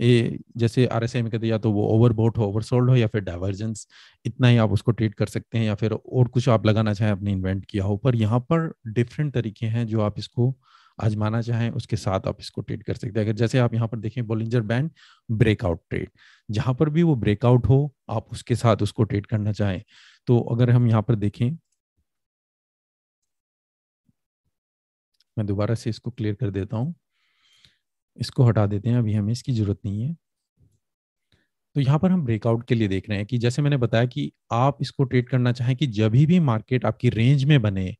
ए, जैसे आर एस आई में कहते या तो वो ओवरबोट हो ओवरसोल्ड हो या फिर डाइवर्जेंस इतना ही आप उसको ट्रीट कर सकते हैं या फिर और कुछ आप लगाना चाहें अपने इन्वेंट किया हो पर यहाँ पर डिफरेंट तरीके हैं जो आप इसको आजमाना चाहें उसके साथ आप इसको ट्रेड कर सकते हैं अगर जैसे आप यहाँ पर देखें बोलिंजर बैंड ब्रेकआउट ट्रेड जहां पर भी वो ब्रेकआउट हो आप उसके साथ उसको ट्रेड करना चाहें तो अगर हम यहाँ पर देखें मैं दोबारा से इसको क्लियर कर देता हूँ इसको हटा देते हैं अभी हमें इसकी ज़रूरत नहीं है तो यहाँ पर हम ब्रेकआउट के लिए देख रहे हैं कि जैसे मैंने बताया कि आप इसको ट्रेड करना चाहें कि जब भी मार्केट आपकी रेंज में बने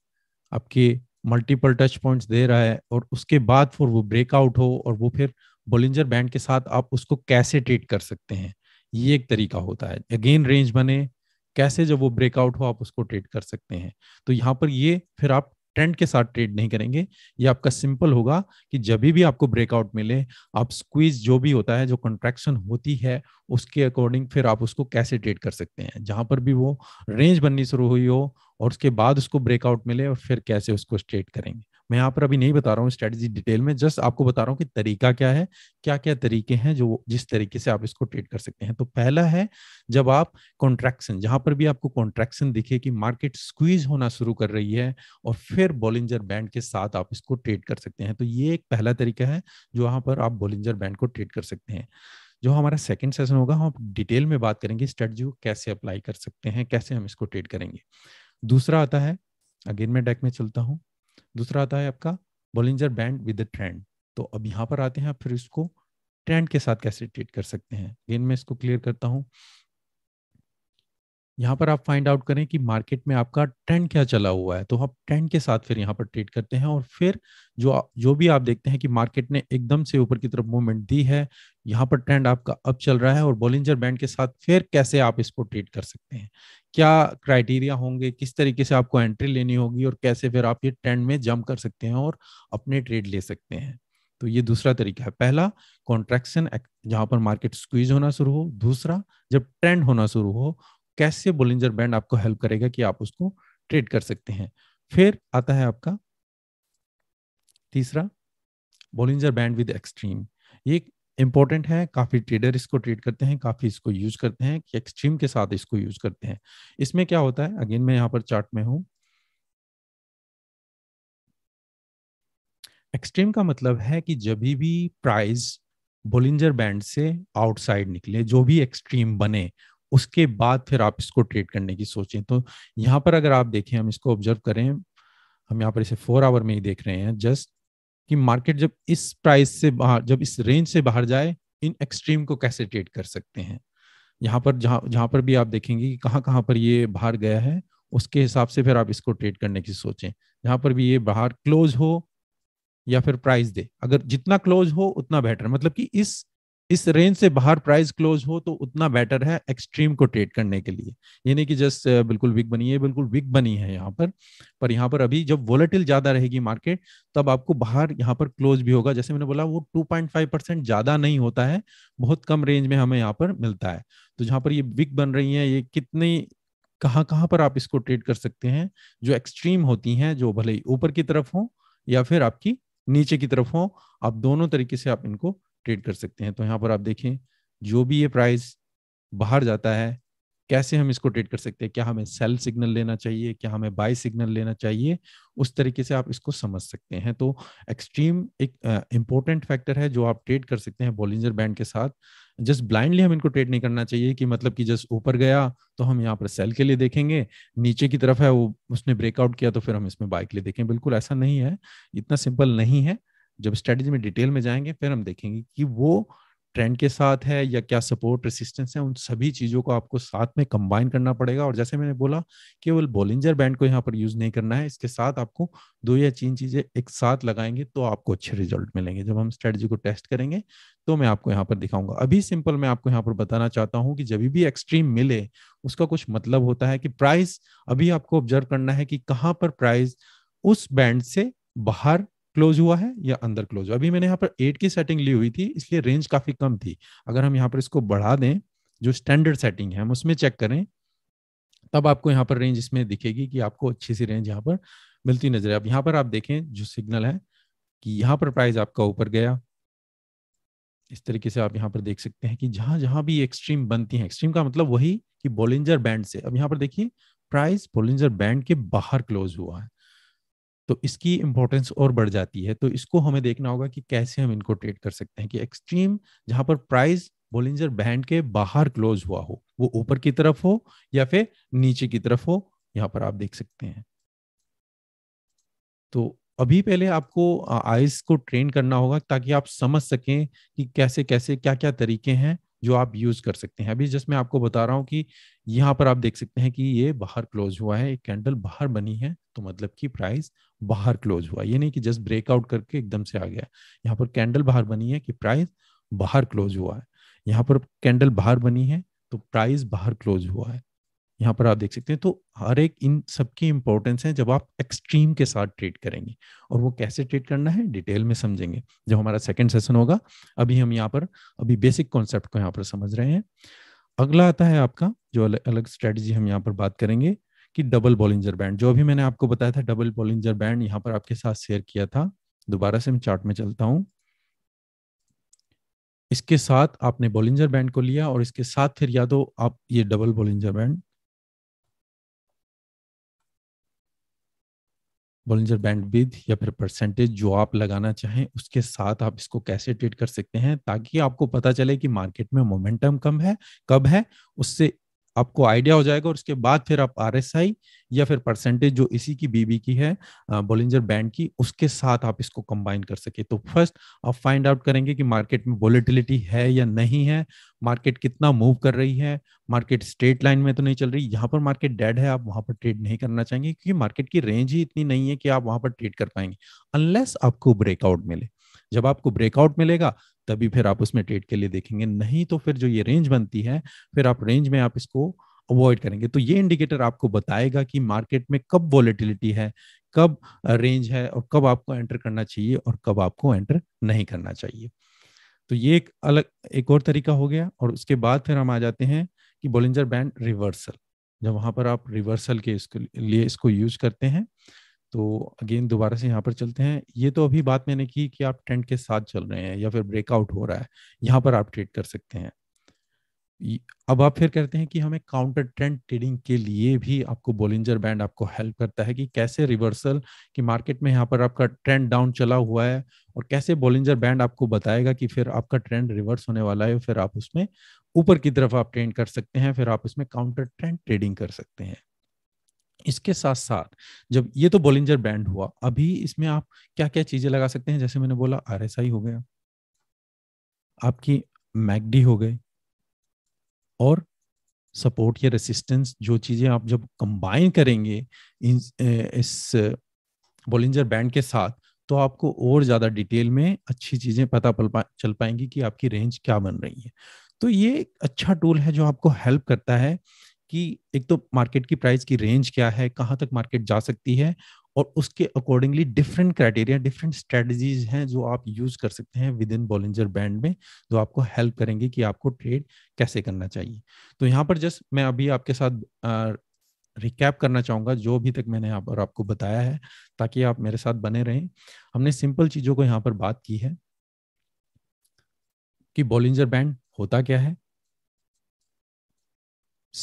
आपके मल्टीपल टच पॉइंट्स दे रहा है और उसके बाद फिर वो ब्रेकआउट हो और वो फिर बोलिंजर बैंड के साथ आप उसको कैसे ट्रेड कर सकते हैं ये एक तरीका होता है अगेन रेंज बने कैसे जब वो ब्रेकआउट हो आप उसको ट्रेड कर सकते हैं तो यहाँ पर ये फिर आप ट्रेंड के साथ ट्रेड नहीं करेंगे ये आपका सिंपल होगा कि जब भी आपको ब्रेकआउट मिले आप स्क्वीज जो भी होता है जो कंट्रैक्शन होती है उसके अकॉर्डिंग फिर आप उसको कैसे ट्रेड कर सकते हैं जहां पर भी वो रेंज बननी शुरू हुई हो और उसके बाद उसको ब्रेकआउट मिले और फिर कैसे उसको ट्रेड करेंगे मैं यहाँ पर अभी नहीं बता रहा हूँ स्ट्रेटेजी डिटेल में जस्ट आपको बता रहा हूँ कि तरीका क्या है क्या क्या तरीके हैं जो जिस तरीके से आप इसको ट्रेड कर सकते हैं तो पहला है जब आप कॉन्ट्रैक्शन जहां पर भी आपको कॉन्ट्रैक्शन दिखे कि मार्केट स्क्वीज होना शुरू कर रही है और फिर बोलिंजर बैंड के साथ आप इसको ट्रेड कर सकते हैं तो ये एक पहला तरीका है जो वहां पर आप बोलिंजर बैंड को ट्रेड कर सकते हैं जो हमारा सेकंड सेशन होगा हम डिटेल में बात करेंगे स्ट्रेटजी को कैसे अप्लाई कर सकते हैं कैसे हम इसको ट्रेड करेंगे दूसरा आता है अगेन मैं डेक में चलता हूँ दूसरा आता है आपका Bollinger band with the trend तो अब यहाँ पर आते हैं आप फिर इसको ट्रेंड के साथ कैसे ट्रीट कर सकते हैं गेन मैं इसको क्लियर करता हूँ यहाँ पर आप फाइंड आउट करें कि मार्केट में आपका ट्रेंड क्या चला हुआ है तो आप ट्रेंड के साथ फिर यहाँ पर ट्रेड करते हैं और फिर जो जो भी आप देखते हैं कि मार्केट ने एकदम से ऊपर की तरफ मूवमेंट दी है यहाँ पर ट्रेंड आपका अप चल रहा है और बोलिंजर बैंड के साथ फिर कैसे आप इसको ट्रेड कर सकते हैं क्या क्राइटेरिया होंगे किस तरीके से आपको एंट्री लेनी होगी और कैसे फिर आप ये ट्रेंड में जंप कर सकते हैं और अपने ट्रेड ले सकते हैं तो ये दूसरा तरीका है पहला कॉन्ट्रैक्शन जहां पर मार्केट स्क्वीज होना शुरू हो दूसरा जब ट्रेंड होना शुरू हो कैसे बोलिंजर बैंड आपको हेल्प करेगा कि आप उसको ट्रेड कर सकते हैं फिर आता है आपका तीसरा बोलिंजर बैंड विद एक्सट्रीम ये इंपॉर्टेंट है काफ़ी ट्रेडर इसको ट्रेड करते हैं काफ़ी इसको यूज करते हैं कि एक्सट्रीम के साथ इसको यूज करते हैं इसमें क्या होता है अगेन मैं यहाँ पर चार्ट में हूं एक्सट्रीम का मतलब है कि जब भी प्राइस बोलिंजर बैंड से आउटसाइड निकले जो भी एक्सट्रीम बने उसके बाद फिर आप इसको ट्रेड करने की सोचें तो यहाँ पर अगर आप देखें हम इसको ऑब्जर्व करें हम यहाँ पर इसे फोर आवर में ही देख रहे हैं जस्ट कि मार्केट जब इस प्राइस से बाहर जब इस रेंज से बाहर जाए इन एक्सट्रीम को कैसे ट्रेड कर सकते हैं यहाँ पर जहाँ जहाँ पर भी आप देखेंगे कि कहाँ कहाँ पर ये बाहर गया है उसके हिसाब से फिर आप इसको ट्रेड करने की सोचें जहाँ पर भी ये बाहर क्लोज हो या फिर प्राइस दे अगर जितना क्लोज हो उतना बेटर मतलब कि इस इस रेंज से बाहर प्राइस क्लोज हो तो उतना बेटर है एक्सट्रीम को ट्रेड करने के लिए यानी कि जस्ट बिल्कुल वीक बनी है बिल्कुल वीक बनी है यहाँ पर पर यहाँ पर अभी जब वोलेटिल ज्यादा रहेगी मार्केट तब आपको बाहर यहाँ पर क्लोज भी होगा जैसे मैंने बोला वो 2.5 परसेंट ज्यादा नहीं होता है बहुत कम रेंज में हमें यहाँ पर मिलता है तो जहाँ पर ये विक बन रही है ये कितनी कहाँ कहाँ पर आप इसको ट्रेड कर सकते हैं जो एक्सट्रीम होती हैं जो भले ही ऊपर की तरफ हो या फिर आपकी नीचे की तरफ हो आप दोनों तरीके से आप इनको ट्रेड कर सकते हैं तो यहाँ पर आप देखें जो भी ये प्राइस बाहर जाता है कैसे हम इसको ट्रेड कर सकते हैं क्या हमें सेल सिग्नल लेना चाहिए क्या हमें बाय सिग्नल लेना चाहिए उस तरीके से आप इसको समझ सकते हैं तो एक्सट्रीम एक इम्पोर्टेंट uh, फैक्टर है जो आप ट्रेड कर सकते हैं बॉलिंजर बैंड के साथ जस्ट ब्लाइंडली हम इनको ट्रेड नहीं करना चाहिए कि मतलब कि जस्ट ऊपर गया तो हम यहाँ पर सेल के लिए देखेंगे नीचे की तरफ है वो उसने ब्रेकआउट किया तो फिर हम इसमें बाय के लिए देखें बिल्कुल ऐसा नहीं है इतना सिंपल नहीं है जब स्ट्रेटेजी में डिटेल में जाएंगे फिर हम देखेंगे कि वो ट्रेंड के साथ है या क्या सपोर्ट रेसिस्टेंस है उन सभी चीज़ों को आपको साथ में कंबाइन करना पड़ेगा और जैसे मैंने बोला केवल बोलिंजर बैंड को यहाँ पर यूज़ नहीं करना है इसके साथ आपको दो या तीन चीज़ें एक साथ लगाएंगे तो आपको अच्छे रिजल्ट मिलेंगे जब हम स्ट्रेटजी को टेस्ट करेंगे तो मैं आपको यहाँ पर दिखाऊंगा अभी सिंपल मैं आपको यहाँ पर बताना चाहता हूँ कि जब भी एक्सट्रीम मिले उसका कुछ मतलब होता है कि प्राइस अभी आपको ऑब्जर्व करना है कि कहाँ पर प्राइस उस बैंड से बाहर क्लोज हुआ है या अंदर क्लोज हुआ अभी मैंने यहाँ पर एट की सेटिंग ली हुई थी इसलिए रेंज काफी कम थी अगर हम यहाँ पर इसको बढ़ा दें जो स्टैंडर्ड सेटिंग है हम उसमें चेक करें तब आपको यहाँ पर रेंज इसमें दिखेगी कि आपको अच्छी सी रेंज यहाँ पर मिलती नजर है अब यहाँ पर आप देखें जो सिग्नल है कि यहाँ पर प्राइस आपका ऊपर गया इस तरीके से आप यहाँ पर देख सकते हैं कि जहां जहां भी एक्सट्रीम बनती है एक्सट्रीम का मतलब वही कि बोलिंजर बैंड से अब यहाँ पर देखिए प्राइस बोलिंजर बैंड के बाहर क्लोज हुआ है तो इसकी इंपॉर्टेंस और बढ़ जाती है तो इसको हमें देखना होगा कि कैसे हम इनको ट्रेड कर सकते हैं कि एक्सट्रीम जहां पर प्राइस बोलिंजर बैंड के बाहर क्लोज हुआ हो वो ऊपर की तरफ हो या फिर नीचे की तरफ हो यहाँ पर आप देख सकते हैं तो अभी पहले आपको आइज को ट्रेन करना होगा ताकि आप समझ सकें कि कैसे कैसे क्या क्या तरीके हैं जो आप यूज कर सकते हैं अभी जस्ट मैं आपको बता रहा हूँ कि यहाँ पर आप देख सकते हैं कि ये बाहर क्लोज हुआ है एक कैंडल बाहर बनी है तो मतलब कि प्राइस बाहर क्लोज हुआ ये नहीं कि जस्ट ब्रेकआउट करके एकदम से आ गया यहाँ पर कैंडल बाहर बनी है कि प्राइस बाहर क्लोज हुआ है यहाँ पर कैंडल बाहर बनी है तो प्राइस बाहर क्लोज हुआ है यहाँ पर आप देख सकते हैं तो हर एक इन सबकी इंपॉर्टेंस है जब आप एक्सट्रीम के साथ ट्रीट करेंगे और वो कैसे ट्रीट करना है डिटेल में समझेंगे जब हमारा सेकेंड सेशन होगा अभी हम यहाँ पर अभी बेसिक कॉन्सेप्ट को यहाँ पर समझ रहे हैं अगला आता है आपका जो अलग, अलग स्ट्रेटजी हम यहाँ पर बात करेंगे कि डबल बॉलिंजर बैंड जो अभी मैंने आपको बताया था डबल बॉलिंजर बैंड यहाँ पर आपके साथ शेयर किया था दोबारा से मैं चार्ट में चलता हूँ इसके साथ आपने बॉलिंजर बैंड को लिया और इसके साथ फिर या तो आप ये double Bollinger band Bollinger band with या फिर परसेंटेज जो आप लगाना चाहें उसके साथ आप इसको कैसे ट्रेड कर सकते हैं ताकि आपको पता चले कि मार्केट में मोमेंटम कम है कब है उससे आपको आइडिया हो जाएगा और उसके बाद फिर आप आर या फिर परसेंटेज जो इसी की बीबी की है बोलिंजर बैंड की उसके साथ आप इसको कंबाइन कर सके तो फर्स्ट आप फाइंड आउट करेंगे कि मार्केट में वोलेटिलिटी है या नहीं है मार्केट कितना मूव कर रही है मार्केट स्ट्रेट लाइन में तो नहीं चल रही यहाँ पर मार्केट डेड है आप वहां पर ट्रेड नहीं करना चाहेंगे क्योंकि मार्केट की रेंज ही इतनी नहीं है कि आप वहां पर ट्रेड कर पाएंगे अनलेस आपको ब्रेकआउट मिले जब आपको ब्रेकआउट मिलेगा तभी फिर आप उसमें ट्रेड के लिए देखेंगे नहीं तो फिर जो ये रेंज बनती है फिर आप रेंज में आप इसको अवॉइड करेंगे तो ये इंडिकेटर आपको बताएगा कि मार्केट में कब वॉलिटिलिटी है कब रेंज है और कब आपको एंटर करना चाहिए और कब आपको एंटर नहीं करना चाहिए तो ये एक अलग एक और तरीका हो गया और उसके बाद फिर हम आ जाते हैं कि बोलिंजर बैंड रिवर्सल जब वहां पर आप रिवर्सल के इसके लिए इसको यूज करते हैं तो अगेन दोबारा से यहाँ पर चलते हैं ये तो अभी बात मैंने की कि आप ट्रेंड के साथ चल रहे हैं या फिर ब्रेकआउट हो रहा है यहाँ पर आप ट्रेड कर सकते हैं अब आप फिर कहते हैं कि हमें काउंटर ट्रेंड ट्रेडिंग के लिए भी आपको बोलिंजर बैंड आपको हेल्प करता है कि कैसे रिवर्सल कि मार्केट में यहाँ पर आपका ट्रेंड डाउन चला हुआ है और कैसे बोलिंजर बैंड आपको बताएगा कि फिर आपका ट्रेंड रिवर्स होने वाला है फिर आप उसमें ऊपर की तरफ आप ट्रेंड कर सकते हैं फिर आप उसमें काउंटर ट्रेंड ट्रेडिंग कर सकते हैं इसके साथ साथ जब ये तो बोलिंजर बैंड हुआ अभी इसमें आप क्या क्या चीजें लगा सकते हैं जैसे मैंने बोला आर हो गया आपकी मैगडी हो गई और सपोर्ट या रेसिस्टेंस जो चीजें आप जब कंबाइन करेंगे इन इस बोलिंजर बैंड के साथ तो आपको और ज्यादा डिटेल में अच्छी चीजें पता पा, चल पाएंगी कि आपकी रेंज क्या बन रही है तो ये एक अच्छा टूल है जो आपको हेल्प करता है कि एक तो मार्केट की प्राइस की रेंज क्या है कहाँ तक मार्केट जा सकती है और उसके accordingly different criteria different strategies हैं जो आप यूज कर सकते हैं विद इन बॉलिंजर बैंड में जो आपको हेल्प करेंगे कि आपको ट्रेड कैसे करना चाहिए तो यहाँ पर जस्ट मैं अभी आपके साथ रिकैप करना चाहूँगा जो अभी तक मैंने यहाँ पर आपको बताया है ताकि आप मेरे साथ बने रहें हमने सिंपल चीज़ों को यहाँ पर बात की है कि बॉलिंजर बैंड होता क्या है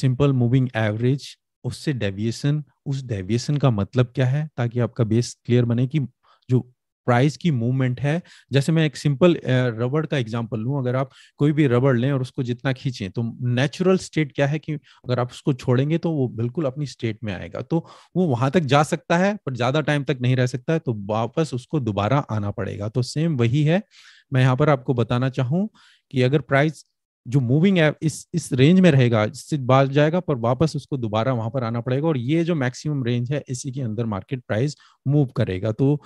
सिंपल मूविंग एवरेज उससे डेविएशन उस डेविएशन का मतलब क्या है ताकि आपका बेस क्लियर बने कि जो प्राइस की मूवमेंट है जैसे मैं एक सिंपल रबड़ का एग्जांपल लूं अगर आप कोई भी रबड़ लें और उसको जितना खींचें तो नेचुरल स्टेट क्या है कि अगर आप उसको छोड़ेंगे तो वो बिल्कुल अपनी स्टेट में आएगा तो वो वहां तक जा सकता है पर ज्यादा टाइम तक नहीं रह सकता है तो वापस उसको दोबारा आना पड़ेगा तो सेम वही है मैं यहाँ पर आपको बताना चाहूँ कि अगर प्राइस जो मूविंग है इस इस रेंज में रहेगा इससे बाज जाएगा पर वापस उसको दोबारा वहां पर आना पड़ेगा और ये जो मैक्सिमम रेंज है इसी के अंदर मार्केट प्राइस मूव करेगा तो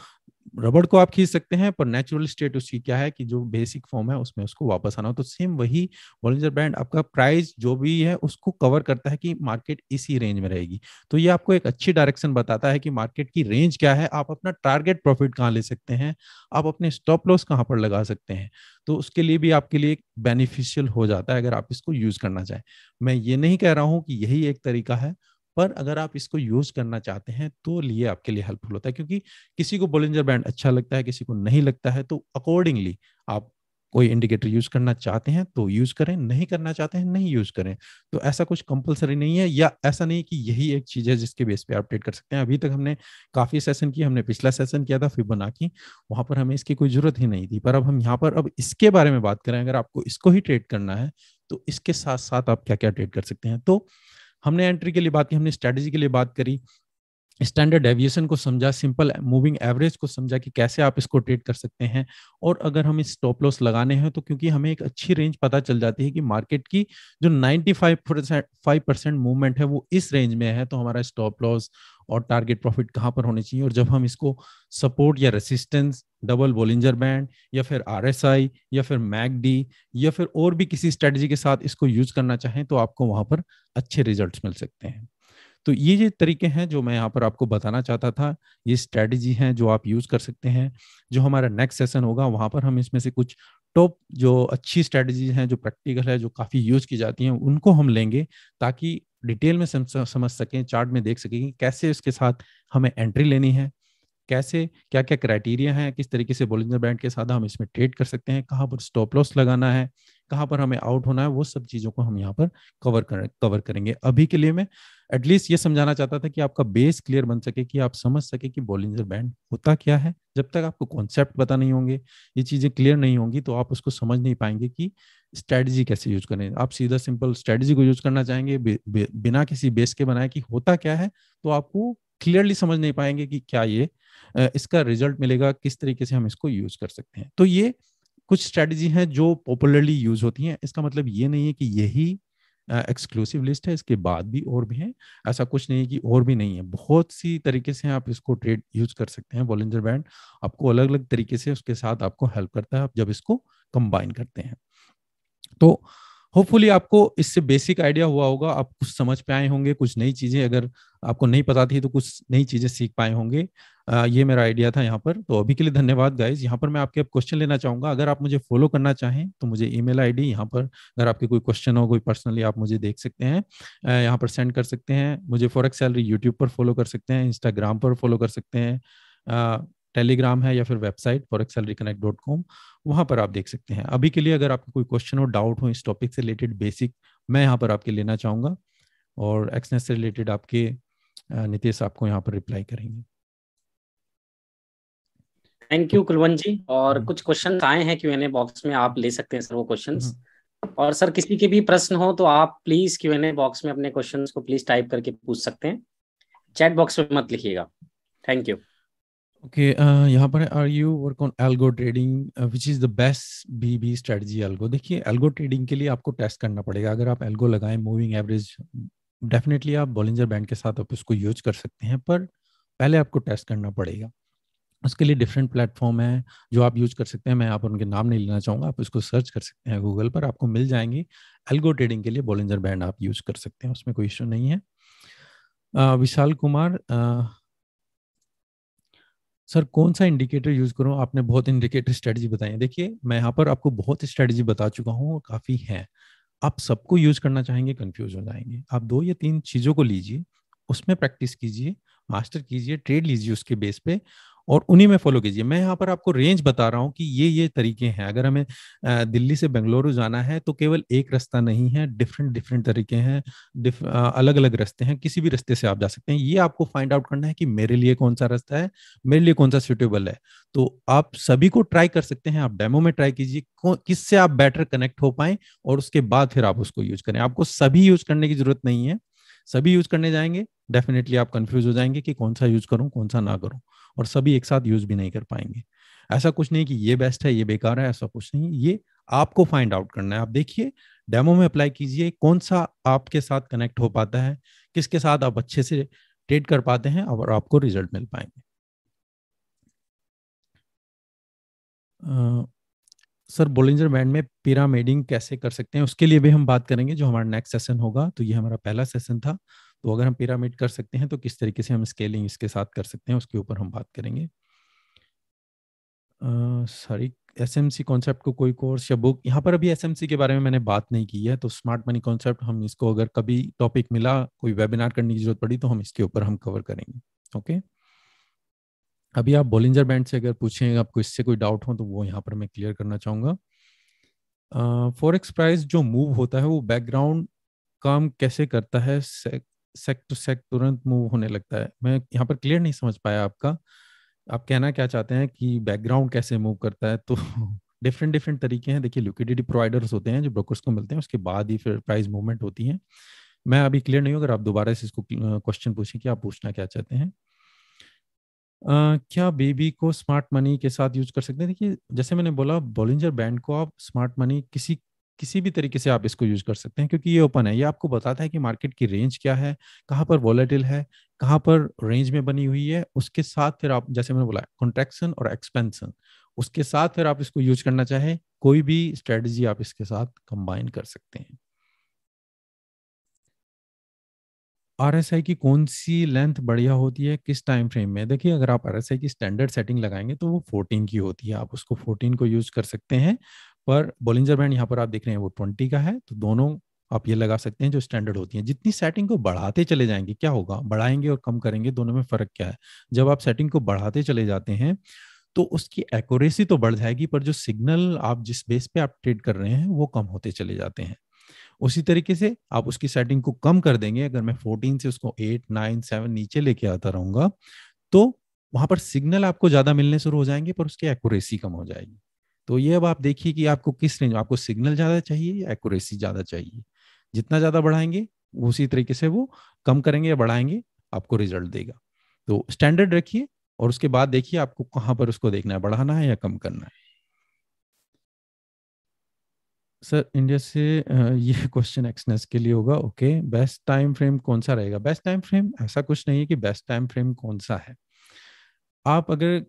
रबड़ को आप खींच सकते हैं पर नेचुरल स्टेट उसकी क्या है कि जो बेसिक फॉर्म है उसमें उसको वापस आना तो सेम वही वॉलेंजर ब्रांड आपका प्राइस जो भी है उसको कवर करता है कि मार्केट इसी रेंज में रहेगी तो ये आपको एक अच्छी डायरेक्शन बताता है कि मार्केट की रेंज क्या है आप अपना टारगेट प्रॉफिट कहाँ ले सकते हैं आप अपने स्टॉप लॉस कहाँ पर लगा सकते हैं तो उसके लिए भी आपके लिए बेनिफिशियल हो जाता है अगर आप इसको यूज करना चाहें मैं ये नहीं कह रहा हूँ कि यही एक तरीका है पर अगर आप इसको यूज करना चाहते हैं तो लिए आपके लिए हेल्पफुल होता है क्योंकि किसी को बोलिंजर बैंड अच्छा लगता है किसी को नहीं लगता है तो अकॉर्डिंगली आप कोई इंडिकेटर यूज करना चाहते हैं तो यूज करें नहीं करना चाहते हैं नहीं यूज करें तो ऐसा कुछ कंपलसरी नहीं है या ऐसा नहीं कि यही एक चीज है जिसके बेस पे अपडेट कर सकते हैं अभी तक हमने काफी सेशन किया हमने पिछला सेशन किया था फिर बना की वहां पर हमें इसकी कोई जरूरत ही नहीं थी पर अब हम यहाँ पर अब इसके बारे में बात करें अगर आपको इसको ही ट्रेड करना है तो इसके साथ साथ आप क्या क्या ट्रेड कर सकते हैं तो हमने एंट्री के लिए बात की हमने स्ट्रेटेजी के लिए बात करी स्टैंडर्ड डेविएशन को समझा सिंपल मूविंग एवरेज को समझा कि कैसे आप इसको ट्रेड कर सकते हैं और अगर हम इस स्टॉप लॉस लगाने हैं तो क्योंकि हमें एक अच्छी रेंज पता चल जाती है कि मार्केट की जो 95 फाइव परसेंट मूवमेंट है वो इस रेंज में है तो हमारा स्टॉप लॉस और टारगेट प्रॉफिट कहाँ पर होने चाहिए और जब हम इसको सपोर्ट या रेसिस्टेंस डबल बोलिंजर बैंड या फिर आर या फिर मैक या फिर और भी किसी स्ट्रेटजी के साथ इसको यूज करना चाहें तो आपको वहां पर अच्छे रिजल्ट मिल सकते हैं तो ये जो तरीके हैं जो मैं यहाँ पर आपको बताना चाहता था ये स्ट्रेटजी हैं जो आप यूज कर सकते हैं जो हमारा नेक्स्ट सेशन होगा वहां पर हम इसमें से कुछ टॉप जो अच्छी स्ट्रेटजीज हैं जो प्रैक्टिकल है जो काफ़ी यूज की जाती हैं उनको हम लेंगे ताकि डिटेल में समझ सकें चार्ट में देख सकें कैसे उसके साथ हमें एंट्री लेनी है कैसे क्या क्या क्राइटेरिया है किस तरीके से बोलिंगर बैंड के साथ हम इसमें ट्रेड कर सकते हैं कहाँ पर स्टॉप लॉस लगाना है कहाँ पर हमें आउट होना है वो सब चीज़ों को हम यहाँ पर कवर कर कवर करेंगे अभी के लिए मैं एटलीस्ट ये समझाना चाहता था कि आपका बेस क्लियर बन सके कि आप समझ सके कि बॉलिंजर बैंड होता क्या है जब तक आपको कॉन्सेप्ट पता नहीं होंगे ये चीजें क्लियर नहीं होंगी तो आप उसको समझ नहीं पाएंगे कि स्ट्रैटेजी कैसे यूज करें आप सीधा सिंपल स्ट्रैटेजी को यूज करना चाहेंगे बि, बि, बिना किसी बेस के बनाए कि होता क्या है तो आपको क्लियरली समझ नहीं पाएंगे कि क्या ये इसका रिजल्ट मिलेगा किस तरीके से हम इसको यूज कर सकते हैं तो ये कुछ स्ट्रैटेजी हैं जो पॉपुलरली यूज होती हैं इसका मतलब ये नहीं है कि यही एक्सक्लूसिव लिस्ट है इसके बाद भी और भी हैं ऐसा कुछ नहीं है कि और भी नहीं है बहुत सी तरीके से आप इसको ट्रेड यूज कर सकते हैं वॉलेंजर बैंड आपको अलग अलग तरीके से उसके साथ आपको हेल्प करता है आप जब इसको कंबाइन करते हैं तो होपफुली आपको इससे बेसिक आइडिया हुआ होगा आप कुछ समझ पे आए होंगे कुछ नई चीजें अगर आपको नहीं पता थी तो कुछ नई चीजें सीख पाए होंगे आ, ये मेरा आइडिया था यहाँ पर तो अभी के लिए धन्यवाद गाइज यहाँ पर मैं आपके अब क्वेश्चन लेना चाहूंगा अगर आप मुझे फॉलो करना चाहें तो मुझे ई आई डी यहाँ पर अगर आपके कोई क्वेश्चन हो कोई पर्सनली आप मुझे देख सकते हैं यहाँ पर सेंड कर सकते हैं मुझे फॉरक सैलरी यूट्यूब पर फॉलो कर सकते हैं इंस्टाग्राम पर फॉलो कर सकते हैं टेलीग्राम है या फिर website forexsalary reconnect dot com वहाँ पर आप देख सकते हैं अभी के लिए अगर आपको कोई क्वेश्चन हो डाउट हो इस टॉपिक से रिलेटेड बेसिक मैं यहाँ पर आपके लेना चाहूँगा और एक्सनेस से रिलेटेड आपके नितेश आपको यहाँ पर रिप्लाई करेंगे थैंक यू तो कुलवंत जी और हम्म। कुछ क्वेश्चन आए हैं क्यू बॉक्स में आप ले सकते हैं सर वो क्वेश्चन हम्म। और सर किसी के भी प्रश्न हो तो आप प्लीज क्यू बॉक्स में अपने क्वेश्चन को प्लीज टाइप करके पूछ सकते हैं चैट बॉक्स में मत लिखिएगा थैंक यू Okay, uh, यहाँ पर है are you work on algo trading which is the best B B strategy algo देखिए एल्गो ट्रेडिंग के लिए आपको टेस्ट करना पड़ेगा अगर आप एल्गो लगाएं मूविंग एवरेज डेफिनेटली आप बॉलिंजर बैंड के साथ आप उसको यूज कर सकते हैं पर पहले आपको टेस्ट करना पड़ेगा उसके लिए डिफरेंट प्लेटफॉर्म है जो आप यूज कर सकते हैं मैं आप उनके नाम नहीं लेना चाहूँगा आप उसको सर्च कर सकते हैं गूगल पर आपको मिल जाएंगे एल्गो ट्रेडिंग के लिए बॉलिंजर बैंड आप यूज कर सकते हैं उसमें कोई इश्यू नहीं है uh, Vishal Kumar uh, sir कौन सा इंडिकेटर यूज करो आपने बहुत इंडिकेटर स्ट्रेटजी बताई है देखिए मैं यहाँ पर आपको बहुत स्ट्रेटजी बता चुका हूँ काफ़ी है आप सबको यूज करना चाहेंगे कंफ्यूज हो जाएंगे आप दो या तीन चीज़ों को लीजिए उसमें प्रैक्टिस कीजिए मास्टर कीजिए ट्रेड लीजिए उसके बेस पे और उन्हीं में फॉलो कीजिए मैं यहाँ पर आपको रेंज बता रहा हूँ कि ये ये तरीके हैं अगर हमें दिल्ली से बेंगलुरु जाना है तो केवल एक रास्ता नहीं है डिफरेंट डिफरेंट तरीके हैं डिफ, अलग अलग रास्ते हैं किसी भी रास्ते से आप जा सकते हैं ये आपको फाइंड आउट करना है कि मेरे लिए कौन सा रास्ता है मेरे लिए कौन सा सुटेबल है तो आप सभी को ट्राई कर सकते हैं आप डेमो में ट्राई कीजिए किससे आप बेटर कनेक्ट हो पाए और उसके बाद फिर आप उसको यूज करें आपको सभी यूज करने की जरूरत नहीं है सभी यूज करने जाएंगे डेफिनेटली आप कंफ्यूज हो जाएंगे कि कौन सा यूज करूं कौन सा ना करूं और सभी एक साथ यूज भी नहीं कर पाएंगे ऐसा कुछ नहीं कि ये बेस्ट है ये बेकार है ऐसा कुछ नहीं ये आपको फाइंड आउट करना है आप देखिए डेमो में अप्लाई कीजिए कौन सा आपके साथ कनेक्ट हो पाता है किसके साथ आप अच्छे से ट्रेड कर पाते हैं और आपको रिजल्ट मिल पाएंगे सर बोलिंजर बैंड में पिरामिडिंग कैसे कर सकते हैं उसके लिए भी हम बात करेंगे जो हमारा नेक्स्ट सेशन होगा तो ये हमारा पहला सेशन था तो अगर हम पिरामिड कर सकते हैं तो किस तरीके से हम स्केलिंग इसके साथ कर सकते हैं उसके ऊपर हम बात करेंगे sorry S M C concept को कोई कोर्स या बुक यहाँ पर अभी एस एम सी के बारे में मैंने बात नहीं की है तो स्मार्ट मनी कॉन्सेप्ट हम इसको अगर कभी टॉपिक मिला कोई वेबिनार करने की जरूरत पड़ी तो हम इसके ऊपर हम कवर करेंगे ओके अभी आप बोलिंजर बैंड से अगर पूछें आपको इससे कोई डाउट हो तो वो यहाँ पर मैं क्लियर करना चाहूँगा फॉरेक्स प्राइस जो मूव होता है वो बैकग्राउंड काम कैसे करता है सेक टू सेक तुरंत मूव होने लगता है मैं यहाँ पर क्लियर नहीं समझ पाया आपका आप कहना क्या चाहते हैं कि बैकग्राउंड कैसे मूव करता है तो (laughs) डिफरेंट डिफरेंट तरीके हैं देखिए लिक्विडिटी प्रोवाइडर्स होते हैं जो ब्रोकर्स को मिलते हैं उसके बाद ही फिर प्राइस मूवमेंट होती है मैं अभी क्लियर नहीं हूँ अगर आप दोबारा से इसको क्वेश्चन पूछें कि आप पूछना क्या चाहते हैं Uh, क्या बेबी को स्मार्ट मनी के साथ यूज कर सकते हैं देखिए जैसे मैंने बोला बॉलिंजर बैंड को आप स्मार्ट मनी किसी किसी भी तरीके से आप इसको यूज कर सकते हैं क्योंकि ये ओपन है ये आपको बताता है कि मार्केट की रेंज क्या है कहाँ पर वॉलेटिल है कहाँ पर रेंज में बनी हुई है उसके साथ फिर आप जैसे मैंने बोला कॉन्ट्रेक्शन और एक्सपेंसन उसके साथ फिर आप इसको यूज करना चाहे कोई भी स्ट्रेटजी आप इसके साथ कंबाइन कर सकते हैं आर की कौन सी लेंथ बढ़िया होती है किस टाइम फ्रेम में देखिए अगर आप आर की स्टैंडर्ड सेटिंग लगाएंगे तो वो 14 की होती है आप उसको 14 को यूज कर सकते हैं पर बोलिंजर बैंड यहाँ पर आप देख रहे हैं वो ट्वेंटी का है तो दोनों आप ये लगा सकते हैं जो स्टैंडर्ड होती है जितनी सेटिंग को बढ़ाते चले जाएंगे क्या होगा बढ़ाएंगे और कम करेंगे दोनों में फर्क क्या है जब आप सेटिंग को बढ़ाते चले जाते हैं तो उसकी एक्यूरेसी तो बढ़ जाएगी पर जो सिग्नल आप जिस बेस पे आप ट्रेड कर रहे हैं वो कम होते चले जाते हैं उसी तरीके से आप उसकी सेटिंग को कम कर देंगे अगर मैं फोर्टीन से उसको एट नाइन सेवन नीचे लेके आता रहूंगा तो वहां पर सिग्नल आपको ज्यादा मिलने शुरू हो जाएंगे पर उसकी एक्यूरेसी कम हो जाएगी तो ये अब आप देखिए कि आपको किस रेंज आपको सिग्नल ज़्यादा चाहिए या एक्यूरेसी ज़्यादा चाहिए जितना ज़्यादा बढ़ाएंगे उसी तरीके से वो कम करेंगे या बढ़ाएंगे आपको रिजल्ट देगा तो स्टैंडर्ड रखिए और उसके बाद देखिए आपको कहां पर उसको देखना है बढ़ाना है या कम करना है सर इंडिया से ये क्वेश्चन (laughs) एक्सनेस के लिए होगा ओके बेस्ट टाइम फ्रेम कौन सा रहेगा बेस्ट टाइम फ्रेम ऐसा कुछ नहीं है कि बेस्ट टाइम फ्रेम कौन सा है आप अगर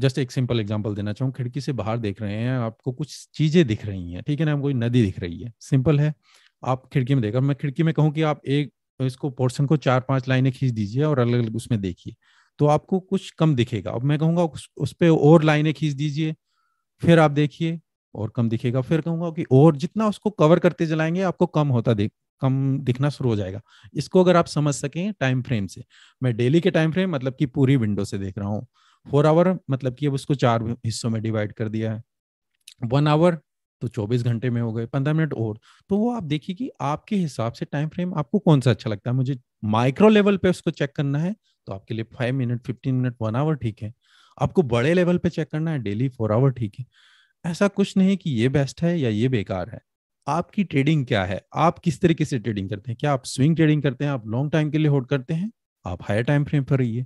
जस्ट एक सिंपल एग्जांपल देना चाहूँ खिड़की से बाहर देख रहे हैं आपको कुछ चीजें दिख रही हैं ठीक है ना कोई नदी दिख रही है सिंपल है आप खिड़की में देखा मैं खिड़की में कहूँ कि आप एक इसको पोर्शन को चार पांच लाइनें खींच दीजिए और अलग अलग उसमें देखिए तो आपको कुछ कम दिखेगा अब मैं कहूँगा उस, उस पर और लाइनें खींच दीजिए फिर आप देखिए और कम दिखेगा फिर कहूँगा कि और जितना उसको कवर करते जलाएंगे आपको कम होता देख कम दिखना शुरू हो जाएगा इसको अगर आप समझ सकें टाइम फ्रेम से मैं डेली के टाइम फ्रेम मतलब कि पूरी विंडो से देख रहा हूँ फोर आवर मतलब कि अब उसको चार हिस्सों में डिवाइड कर दिया है वन आवर तो चौबीस घंटे में हो गए पंद्रह मिनट और तो वो आप देखिए कि आपके हिसाब से टाइम फ्रेम आपको कौन सा अच्छा लगता है मुझे माइक्रो लेवल पे उसको चेक करना है तो आपके लिए five minute fifteen minute one hour ठीक है आपको बड़े लेवल पे चेक करना है डेली फोर आवर ठीक है ऐसा कुछ नहीं कि ये बेस्ट है या ये बेकार है आपकी ट्रेडिंग क्या है आप किस तरीके से ट्रेडिंग करते हैं क्या आप स्विंग ट्रेडिंग करते हैं आप लॉन्ग टाइम के लिए होल्ड करते हैं आप हायर टाइम फ्रेम पर रहिए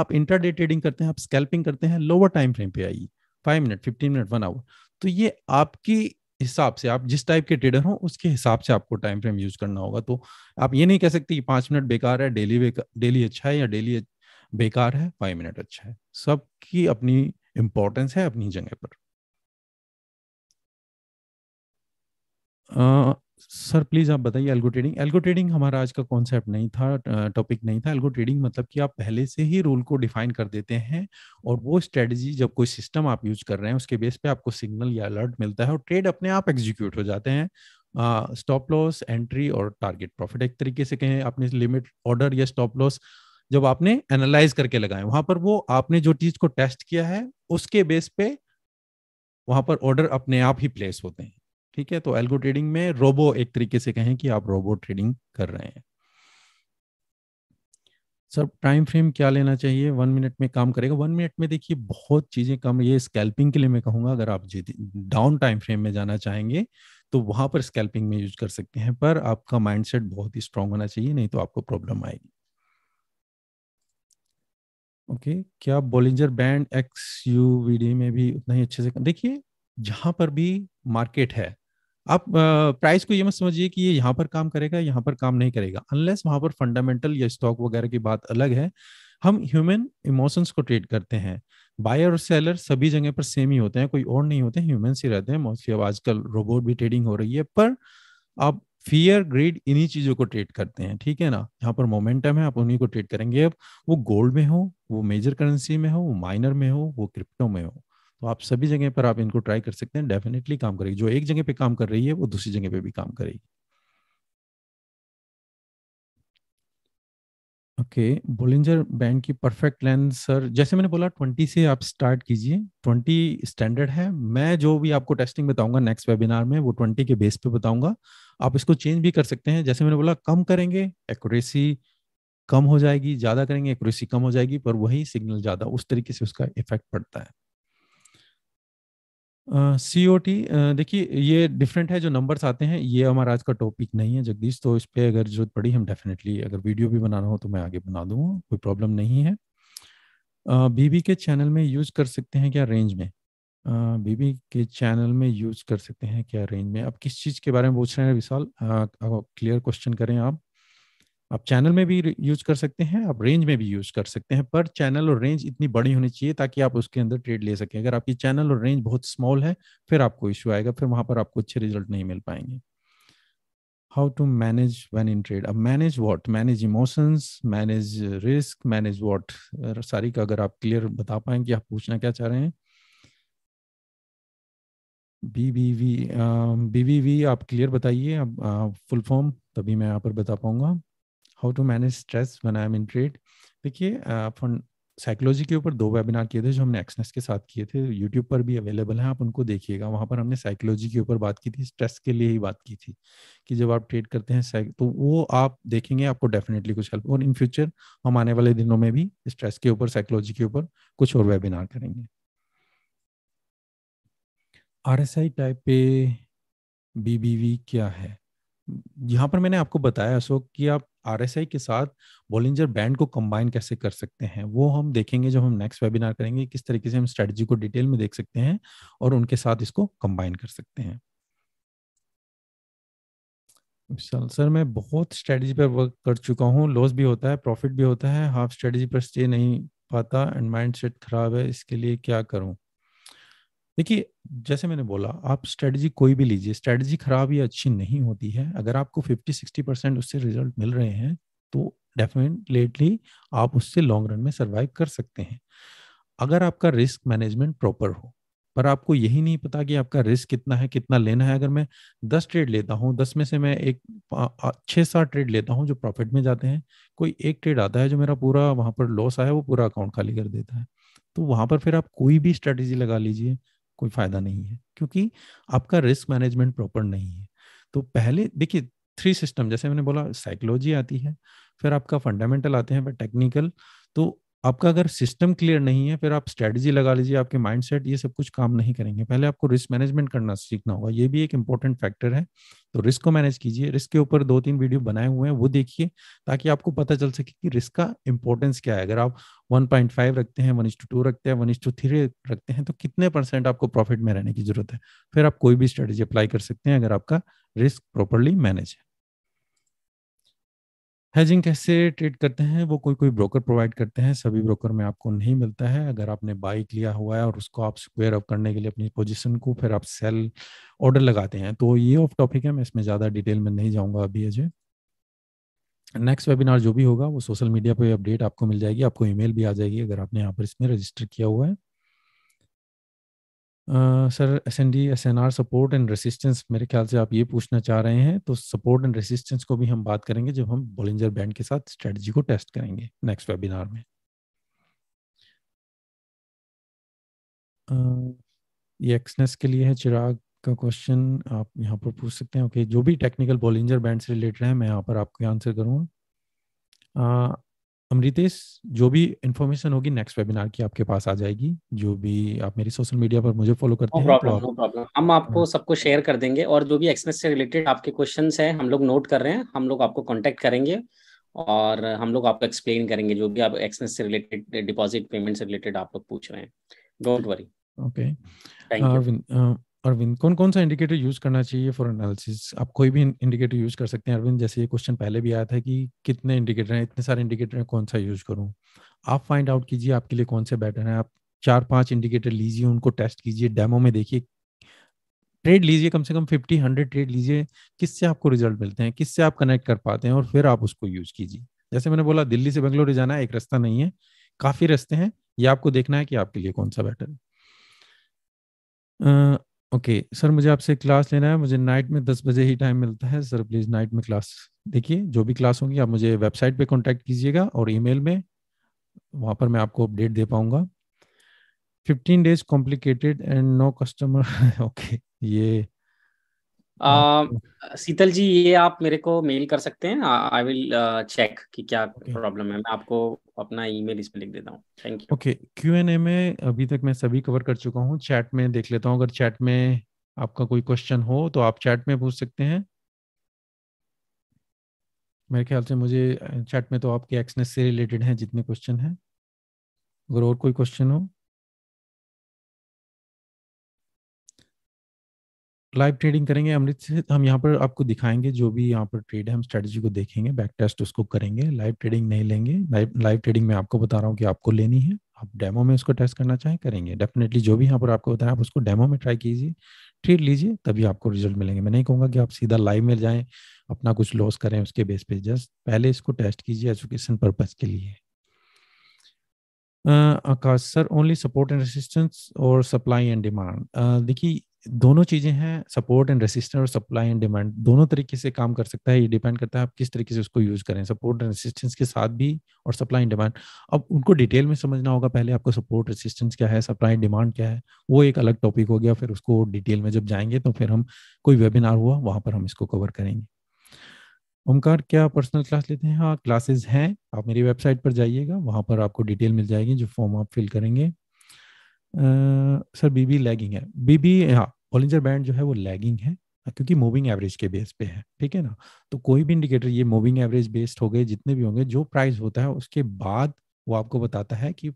आप इंटरडे ट्रेडिंग करते हैं आप स्कैल्पिंग करते हैं लोअर टाइम फ्रेम पे आइए five minute fifteen minute one hour तो ये आपकी हिसाब से आप जिस टाइप के ट्रेडर हो उसके हिसाब से आपको टाइम फ्रेम यूज करना होगा तो आप ये नहीं कह सकते कि पांच मिनट बेकार है डेली डेली अच्छा है या डेली बेकार है फाइव मिनट अच्छा है सबकी अपनी इंपॉर्टेंस है अपनी जगह पर सर प्लीज आप बताइए एल्गो ट्रेडिंग एल्गो ट्रेडिंग हमारा आज का कॉन्सेप्ट नहीं था टॉपिक नहीं था एल्गो ट्रेडिंग मतलब कि आप पहले से ही रूल को डिफाइन कर देते हैं और वो स्ट्रेटजी जब कोई सिस्टम आप यूज कर रहे हैं उसके बेस पे आपको सिग्नल या अलर्ट मिलता है और ट्रेड अपने आप एग्जीक्यूट हो जाते हैं स्टॉप लॉस एंट्री और टारगेट प्रॉफिट एक तरीके से कहें आपने लिमिट ऑर्डर या स्टॉप लॉस जब आपने एनालाइज करके लगाए वहां पर वो आपने जो चीज को टेस्ट किया है उसके बेस पे वहां पर ऑर्डर अपने आप ही प्लेस होते हैं ठीक है तो एल्गो ट्रेडिंग में रोबो एक तरीके से कहें कि आप रोबो ट्रेडिंग कर रहे हैं सर टाइम फ्रेम क्या लेना चाहिए वन मिनट में काम करेगा वन मिनट में देखिए बहुत चीजें कम ये स्कैल्पिंग के लिए मैं कहूंगा अगर आप डाउन टाइम फ्रेम में जाना चाहेंगे तो वहां पर स्कैल्पिंग में यूज कर सकते हैं पर आपका माइंडसेट बहुत ही स्ट्रांग होना चाहिए नहीं तो आपको प्रॉब्लम आएगी ओके क्या बोलिंजर बैंड एक्स यू में भी उतना ही अच्छे से देखिए जहां पर भी मार्केट है आप प्राइस को ये मत समझिए कि ये यहाँ पर काम करेगा यहाँ पर काम नहीं करेगा अनलेस वहां पर फंडामेंटल या स्टॉक वगैरह की बात अलग है हम ह्यूमन इमोशंस को ट्रेड करते हैं बायर और सेलर सभी जगह पर सेम ही होते हैं कोई और नहीं होते ह्यूमन ही रहते हैं मोस्टली अब आजकल रोबोट भी ट्रेडिंग हो रही है पर आप फियर ग्रीड इन्हीं चीजों को ट्रेड करते हैं ठीक है ना यहाँ पर मोमेंटम है आप उन्हीं को ट्रेड करेंगे अब वो गोल्ड में हो वो मेजर करेंसी में हो वो माइनर में हो वो क्रिप्टो में हो तो आप सभी जगह पर आप इनको ट्राई कर सकते हैं डेफिनेटली काम करेगी जो एक जगह पे काम कर रही है वो दूसरी जगह पे भी काम करेगी ओके बोलिंजर बैंड की परफेक्ट लेंथ सर जैसे मैंने बोला ट्वेंटी से आप स्टार्ट कीजिए ट्वेंटी स्टैंडर्ड है मैं जो भी आपको टेस्टिंग बताऊंगा नेक्स्ट वेबिनार में वो ट्वेंटी के बेस पे बताऊंगा आप इसको चेंज भी कर सकते हैं जैसे मैंने बोला कम करेंगे एक्यूरेसी कम हो जाएगी ज़्यादा करेंगे एक्यूरेसी कम हो जाएगी पर वही सिग्नल ज़्यादा उस तरीके से उसका इफेक्ट पड़ता है सी ओ टी देखिए ये डिफरेंट है जो नंबर्स आते हैं ये हमारा आज का टॉपिक नहीं है जगदीश तो इस पर अगर जरूरत पड़ी हम डेफिनेटली अगर वीडियो भी बनाना हो तो मैं आगे बना दूंगा कोई प्रॉब्लम नहीं है बीबी के चैनल में यूज कर सकते हैं क्या रेंज में बीबी के चैनल में यूज कर सकते हैं क्या रेंज में अब किस चीज के बारे में पूछ रहे हैं विशाल क्लियर क्वेश्चन करें आप आप चैनल में भी यूज कर सकते हैं आप रेंज में भी यूज कर सकते हैं पर चैनल और रेंज इतनी बड़ी होनी चाहिए ताकि आप उसके अंदर ट्रेड ले सकें अगर आपकी चैनल और रेंज बहुत स्मॉल है फिर आपको इश्यू आएगा फिर वहां पर आपको अच्छे रिजल्ट नहीं मिल पाएंगे how to manage when in trade अब manage what manage emotions manage risk manage what सारी का अगर आप क्लियर बता पाए कि आप पूछना क्या चाह रहे हैं बीबीवी बीबीवी आप क्लियर बताइए अब फुल फॉर्म तभी मैं यहाँ पर बता पाऊंगा how to manage stress when I am in trade देखिए अपन साइकोलॉजी के ऊपर दो वेबिनार किए थे जो हमने एक्सनेस के साथ किए थे यूट्यूब पर भी अवेलेबल है आप उनको देखिएगा वहाँ पर हमने साइकोलॉजी के ऊपर बात की थी स्ट्रेस के लिए ही बात की थी कि जब आप ट्रेड करते हैं तो वो आप देखेंगे आपको डेफिनेटली कुछ हेल्प और इन फ्यूचर हम आने वाले दिनों में भी स्ट्रेस के ऊपर साइकोलॉजी के ऊपर कुछ और वेबिनार करेंगे आर टाइप पे बी क्या है यहाँ पर मैंने आपको बताया अशोक कि आप आर के साथ बोलिंजर बैंड को कंबाइन कैसे कर सकते हैं वो हम देखेंगे जब हम नेक्स्ट वेबिनार करेंगे किस तरीके से हम स्ट्रेटजी को डिटेल में देख सकते हैं और उनके साथ इसको कंबाइन कर सकते हैं विशाल सर मैं बहुत स्ट्रेटजी पर वर्क कर चुका हूँ लॉस भी होता है प्रॉफिट भी होता है हाफ स्ट्रेटजी पर स्टे नहीं पाता एंड माइंड सेट खराब है इसके लिए क्या करूँ देखिए जैसे मैंने बोला आप स्ट्रेटजी कोई भी लीजिए स्ट्रेटजी खराब या अच्छी नहीं होती है अगर आपको 50 60 परसेंट उससे रिजल्ट मिल रहे हैं तो डेफिनेटली आप उससे लॉन्ग रन में सर्वाइव कर सकते हैं अगर आपका रिस्क मैनेजमेंट प्रॉपर हो पर आपको यही नहीं पता कि आपका रिस्क कितना है कितना लेना है अगर मैं दस ट्रेड लेता हूँ दस में से मैं एक छः सात ट्रेड लेता हूँ जो प्रॉफिट में जाते हैं कोई एक ट्रेड आता है जो मेरा पूरा वहाँ पर लॉस आया वो पूरा अकाउंट खाली कर देता है तो वहाँ पर फिर आप कोई भी स्ट्रेटेजी लगा लीजिए कोई फायदा नहीं है क्योंकि आपका रिस्क मैनेजमेंट प्रॉपर नहीं है तो पहले देखिए थ्री सिस्टम जैसे मैंने बोला साइकोलॉजी आती है फिर आपका फंडामेंटल आते हैं फिर टेक्निकल तो आपका अगर सिस्टम क्लियर नहीं है फिर आप स्ट्रेटजी लगा लीजिए आपके माइंडसेट ये सब कुछ काम नहीं करेंगे पहले आपको रिस्क मैनेजमेंट करना सीखना होगा ये भी एक इंपॉर्टेंट फैक्टर है तो रिस्क को मैनेज कीजिए रिस्क के ऊपर दो तीन वीडियो बनाए हुए हैं वो देखिए ताकि आपको पता चल सके कि रिस्क का इंपॉर्टेंस क्या है अगर आप वन रखते हैं वन टू रखते हैं वन थ्री रखते हैं तो कितने परसेंट आपको प्रॉफिट में रहने की जरूरत है फिर आप कोई भी स्ट्रेटेजी अप्लाई कर सकते हैं अगर आपका रिस्क प्रॉपरली मैनेज है हेजिंग कैसे ट्रेड करते हैं वो कोई कोई ब्रोकर प्रोवाइड करते हैं सभी ब्रोकर में आपको नहीं मिलता है अगर आपने बाइक लिया हुआ है और उसको आप स्क्वेयर अप करने के लिए अपनी पोजीशन को फिर आप सेल ऑर्डर लगाते हैं तो ये ऑफ टॉपिक है मैं इसमें ज़्यादा डिटेल में नहीं जाऊँगा अभी अजय नेक्स्ट वेबिनार जो भी होगा वो सोशल मीडिया पर अपडेट आपको मिल जाएगी आपको ईमेल भी आ जाएगी अगर आपने यहाँ पर इसमें रजिस्टर किया हुआ है sir S N D S N R support and resistance मेरे ख्याल से आप ये पूछना चाह रहे हैं तो सपोर्ट एंड रेसिस्टेंस को भी हम बात करेंगे जब हम बोलिंजर बैंड के साथ स्ट्रेटजी को टेस्ट करेंगे नेक्स्ट वेबिनार में uh, ये एक्सनेस e के लिए है चिराग का क्वेश्चन आप यहाँ पर पूछ सकते हैं ओके okay, जो भी टेक्निकल बोलिंजर बैंड से रिलेटेड है मैं यहाँ पर आपको आंसर करूँगा अमृतेश जो भी इन्फॉर्मेशन होगी नेक्स्ट वेबिनार की आपके पास आ जाएगी जो भी आप मेरी सोशल मीडिया पर मुझे फॉलो करते no problem, हैं तो आप... हम हाँ। आपको सबको शेयर कर देंगे और जो भी एक्सनेस से रिलेटेड आपके क्वेश्चन है हम लोग नोट कर रहे हैं हम लोग आपको कॉन्टेक्ट करेंगे और हम लोग आपको एक्सप्लेन करेंगे जो भी आप एक्सनेस से रिलेटेड डिपॉजिट पेमेंट से रिलेटेड आप लोग पूछ रहे हैं don't worry okay thank you Arvind कौन कौन सा इंडिकेटर यूज करना चाहिए फॉर एनालिसिस आप कोई भी इंडिकेटर यूज कर सकते हैं अरविंद जैसे ये क्वेश्चन पहले भी आया था कि कितने इंडिकेटर हैं इतने सारे इंडिकेटर हैं कौन सा यूज करूं आप फाइंड आउट कीजिए आपके लिए कौन से बेटर हैं आप चार पांच इंडिकेटर लीजिए उनको टेस्ट कीजिए डेमो में देखिए ट्रेड लीजिए कम से कम फिफ्टी हंड्रेड ट्रेड लीजिए किससे आपको रिजल्ट मिलते हैं किससे आप कनेक्ट कर पाते हैं और फिर आप उसको यूज कीजिए जैसे मैंने बोला दिल्ली से बेंगलोर जाना एक रास्ता नहीं है काफी रास्ते हैं ये आपको देखना है कि आपके लिए कौन सा बेटर है ओके सर मुझे आपसे क्लास लेना है मुझे नाइट में दस बजे ही टाइम मिलता है सर प्लीज़ नाइट में क्लास देखिए जो भी क्लास होंगी आप मुझे वेबसाइट पे कांटेक्ट कीजिएगा और ईमेल में वहाँ पर मैं आपको अपडेट दे पाऊँगा fifteen days complicated and no customer (laughs) okay ये शीतल हाँ। जी ये आप मेरे को मेल कर सकते हैं आई विल चेक कि क्या प्रॉब्लम है मैं आपको अपना ईमेल इस पे लिख देता हूँ thank you okay Q N A में अभी तक मैं सभी कवर कर चुका हूँ चैट में देख लेता हूँ अगर चैट में आपका कोई क्वेश्चन हो तो आप चैट में पूछ सकते हैं मेरे ख्याल से मुझे चैट में तो आपके एक्सनेस से रिलेटेड हैं जितने क्वेश्चन हैं अगर और कोई क्वेश्चन हो लाइव ट्रेडिंग करेंगे अमृत से हम यहाँ पर आपको दिखाएंगे जो भी यहाँ पर ट्रेड है हम स्ट्रेटजी को देखेंगे बैक टेस्ट उसको करेंगे लाइव ट्रेडिंग नहीं लेंगे लाइव ट्रेडिंग में आपको बता रहा हूँ कि आपको लेनी है आप डेमो में उसको टेस्ट करना चाहें करेंगे डेफिनेटली जो भी यहाँ पर आपको बताया आप उसको डेमो में ट्राई कीजिए ट्रेड लीजिए तभी आपको रिजल्ट मिलेंगे मैं नहीं कहूँगा कि आप सीधा लाइव में जाएं अपना कुछ लॉस करें उसके बेस पे जस्ट पहले इसको टेस्ट कीजिए एजुकेशन पर्पज के लिए Aakash sir only support and resistance और सप्लाई एंड डिमांड देखिए दोनों चीजें हैं सपोर्ट एंड रेसिस्टेंस और सप्लाई एंड डिमांड दोनों तरीके से काम कर सकता है ये डिपेंड करता है आप किस तरीके से उसको यूज करें सपोर्ट एंड रेसिस्टेंस के साथ भी और सप्लाई एंड डिमांड अब उनको डिटेल में समझना होगा पहले आपको सपोर्ट रेसिस्टेंस क्या है सप्लाई एंड डिमांड क्या है वो एक अलग टॉपिक हो गया फिर उसको डिटेल में जब जाएंगे तो फिर हम कोई वेबिनार हुआ वहां पर हम इसको कवर करेंगे ओमकार क्या पर्सनल क्लास लेते हैं हाँ क्लासेस हैं आप मेरी वेबसाइट पर जाइएगा वहां पर आपको डिटेल मिल जाएगी जो फॉर्म आप फिल करेंगे सर बीबी लैगिंग है बीबी हाँ ओलिंजर बैंड जो है वो लैगिंग है क्योंकि मूविंग एवरेज के बेस पे है ठीक है ना तो कोई भी इंडिकेटर ये मूविंग एवरेज बेस्ड हो गए जितने भी होंगे जो प्राइस होता है उसके बाद वो आपको बताता है कि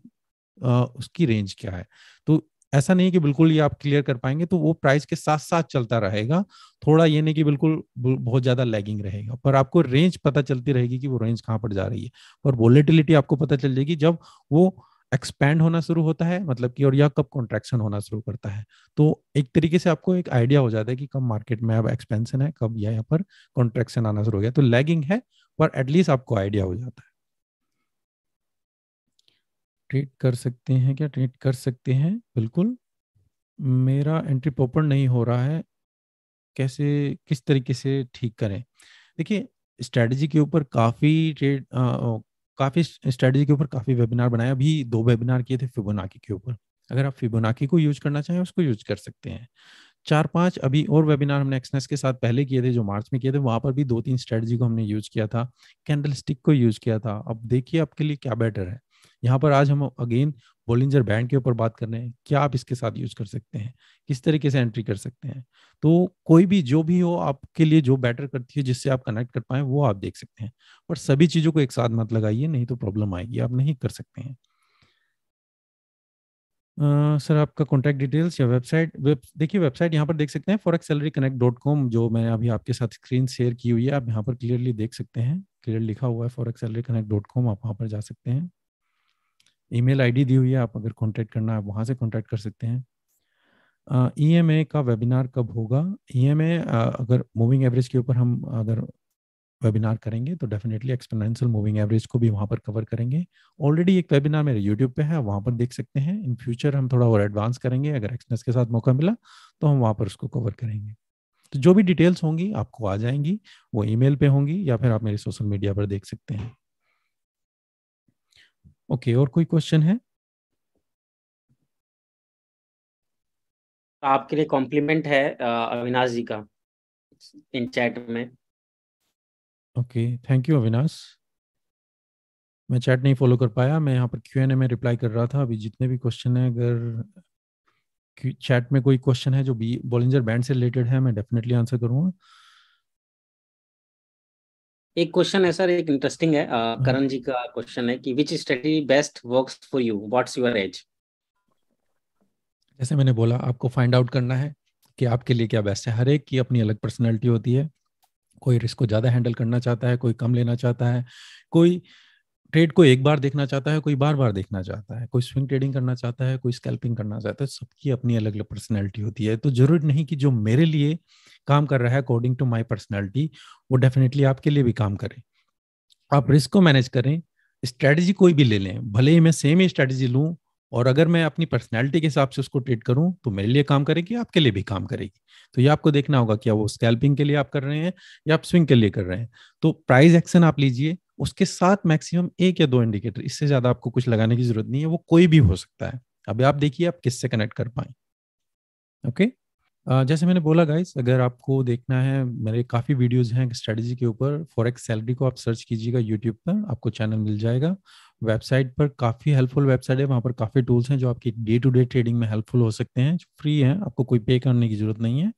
आ, उसकी रेंज क्या है तो ऐसा नहीं कि बिल्कुल ये आप क्लियर कर पाएंगे तो वो प्राइस के साथ साथ चलता रहेगा थोड़ा ये नहीं कि बिल्कुल बहुत ज्यादा लैगिंग रहेगा पर आपको रेंज पता चलती रहेगी कि वो रेंज कहाँ पर जा रही है और वोलेटिलिटी आपको पता चल जाएगी जब वो एक्सपैंड होना शुरू होता है मतलब कि और यह कब कॉन्ट्रैक्शन होना शुरू करता है तो एक तरीके से आपको एक आइडिया हो जाता है कि कब मार्केट में अब एक्सपेंशन है कब यहाँ पर कॉन्ट्रैक्शन आना शुरू हो गया तो लैगिंग है पर एटलीस्ट आपको आइडिया हो जाता है ट्रीट कर सकते हैं क्या ट्रीट कर सकते हैं बिल्कुल मेरा एंट्री प्रॉपर नहीं हो रहा है कैसे किस तरीके से ठीक करें देखिए स्ट्रेटजी के ऊपर काफ़ी ट्रेड काफ़ी स्ट्रेटजी के ऊपर काफ़ी वेबिनार बनाए अभी दो वेबिनार किए थे फिबोनाकी के ऊपर अगर आप फिबोनाकी को यूज करना चाहें उसको यूज कर सकते हैं चार पांच अभी और वेबिनार हमने एक्सनेस के साथ पहले किए थे जो मार्च में किए थे वहां पर भी दो तीन स्ट्रेटजी को हमने यूज किया था कैंडल स्टिक को यूज किया था अब देखिए आपके लिए क्या बेटर है यहाँ पर आज हम अगेन बोलिंजर बैंड के ऊपर बात कर रहे हैं क्या आप इसके साथ यूज कर सकते हैं किस तरीके से एंट्री कर सकते हैं तो कोई भी जो भी हो आपके लिए जो बेटर करती है जिससे आप कनेक्ट कर पाए वो आप देख सकते हैं पर सभी चीजों को एक साथ मत लगाइए नहीं तो प्रॉब्लम आएगी आप नहीं कर सकते हैं Uh, सर आपका कॉन्टैक्ट डिटेल्स या वेबसाइट वेब देखिए वेबसाइट यहाँ पर देख सकते हैं forex salary connect dot com जो मैंने अभी आपके साथ स्क्रीन शेयर की हुई है आप यहाँ पर क्लियरली देख सकते हैं क्लियर लिखा हुआ है forex salary connect dot com आप वहाँ पर जा सकते हैं ईमेल आईडी दी हुई है आप अगर कांटेक्ट करना आप वहाँ से कांटेक्ट कर सकते हैं ई एम ए का वेबिनार कब होगा ई एम ए अगर मूविंग एवरेज के ऊपर हम अगर वेबिनार करेंगे तो डेफिनेटली एक्सपोनेंशियल मूविंग एवरेज को भी वहाँ पर कवर करेंगे ऑलरेडी एक वेबिनार मेरे यूट्यूब पे है वहाँ पर देख सकते हैं इन फ्यूचर हम थोड़ा और एडवांस करेंगे अगर एक्सनेस के साथ मौका मिला तो हम वहाँ पर उसको कवर करेंगे तो जो भी डिटेल्स होंगी आपको आ जाएंगी वो ईमेल पे होंगी या फिर आप मेरे सोशल मीडिया पर देख सकते हैं ओके और कोई क्वेश्चन है तो आपके लिए कॉम्प्लीमेंट है अविनाश जी का इन चैट में ओके थैंक यू अविनाश मैं चैट नहीं फॉलो कर पाया मैं यहाँ पर क्यू एन ए में रिप्लाई कर रहा था अभी जितने भी क्वेश्चन है अगर चैट में कोई क्वेश्चन है जो बी बॉलिंजर बैंड से रिलेटेड है मैं डेफिनेटली आंसर करूंगा एक क्वेश्चन है सर एक इंटरेस्टिंग है हम्म। करण जी का क्वेश्चन है कि which strategy best works for you what's your edge जैसे मैंने बोला आपको फाइंड आउट करना है कि आपके लिए क्या बेस्ट है हर एक की अपनी अलग पर्सनैलिटी होती है कोई रिस्क को ज़्यादा हैंडल करना चाहता है कोई कम लेना चाहता है कोई ट्रेड को एक बार देखना चाहता है कोई बार बार देखना चाहता है कोई स्विंग ट्रेडिंग करना चाहता है कोई स्कैल्पिंग करना चाहता है तो सबकी अपनी अलग अलग पर्सनैलिटी होती है तो जरूरी नहीं कि जो मेरे लिए काम कर रहा है अकॉर्डिंग टू माई पर्सनैलिटी वो डेफिनेटली आपके लिए भी काम करे आप हम्म। रिस्क को मैनेज करें स्ट्रैटेजी कोई भी ले लें भले ही मैं सेम ही स्ट्रैटेजी लूँ और अगर मैं अपनी पर्सनैलिटी के हिसाब से उसको ट्रीट करूँ तो मेरे लिए काम करेगी आपके लिए भी काम करेगी तो ये आपको देखना होगा क्या वो स्कैल्पिंग के लिए आप कर रहे हैं या आप स्विंग के लिए कर रहे हैं तो प्राइस एक्शन आप लीजिए उसके साथ मैक्सिमम एक या दो इंडिकेटर इससे ज्यादा आपको कुछ लगाने की जरूरत नहीं है वो कोई भी हो सकता है अभी आप देखिए आप किससे कनेक्ट कर पाए ओके Uh, जैसे मैंने बोला गाइस अगर आपको देखना है मेरे काफ़ी वीडियोस हैं स्ट्रेटजी के ऊपर फॉरेक्स सैलरी को आप सर्च कीजिएगा यूट्यूब पर आपको चैनल मिल जाएगा वेबसाइट पर काफ़ी हेल्पफुल वेबसाइट है वहाँ पर काफ़ी टूल्स हैं जो आपकी डे टू डे ट्रेडिंग में हेल्पफुल हो सकते हैं फ्री हैं आपको कोई पे करने की जरूरत नहीं है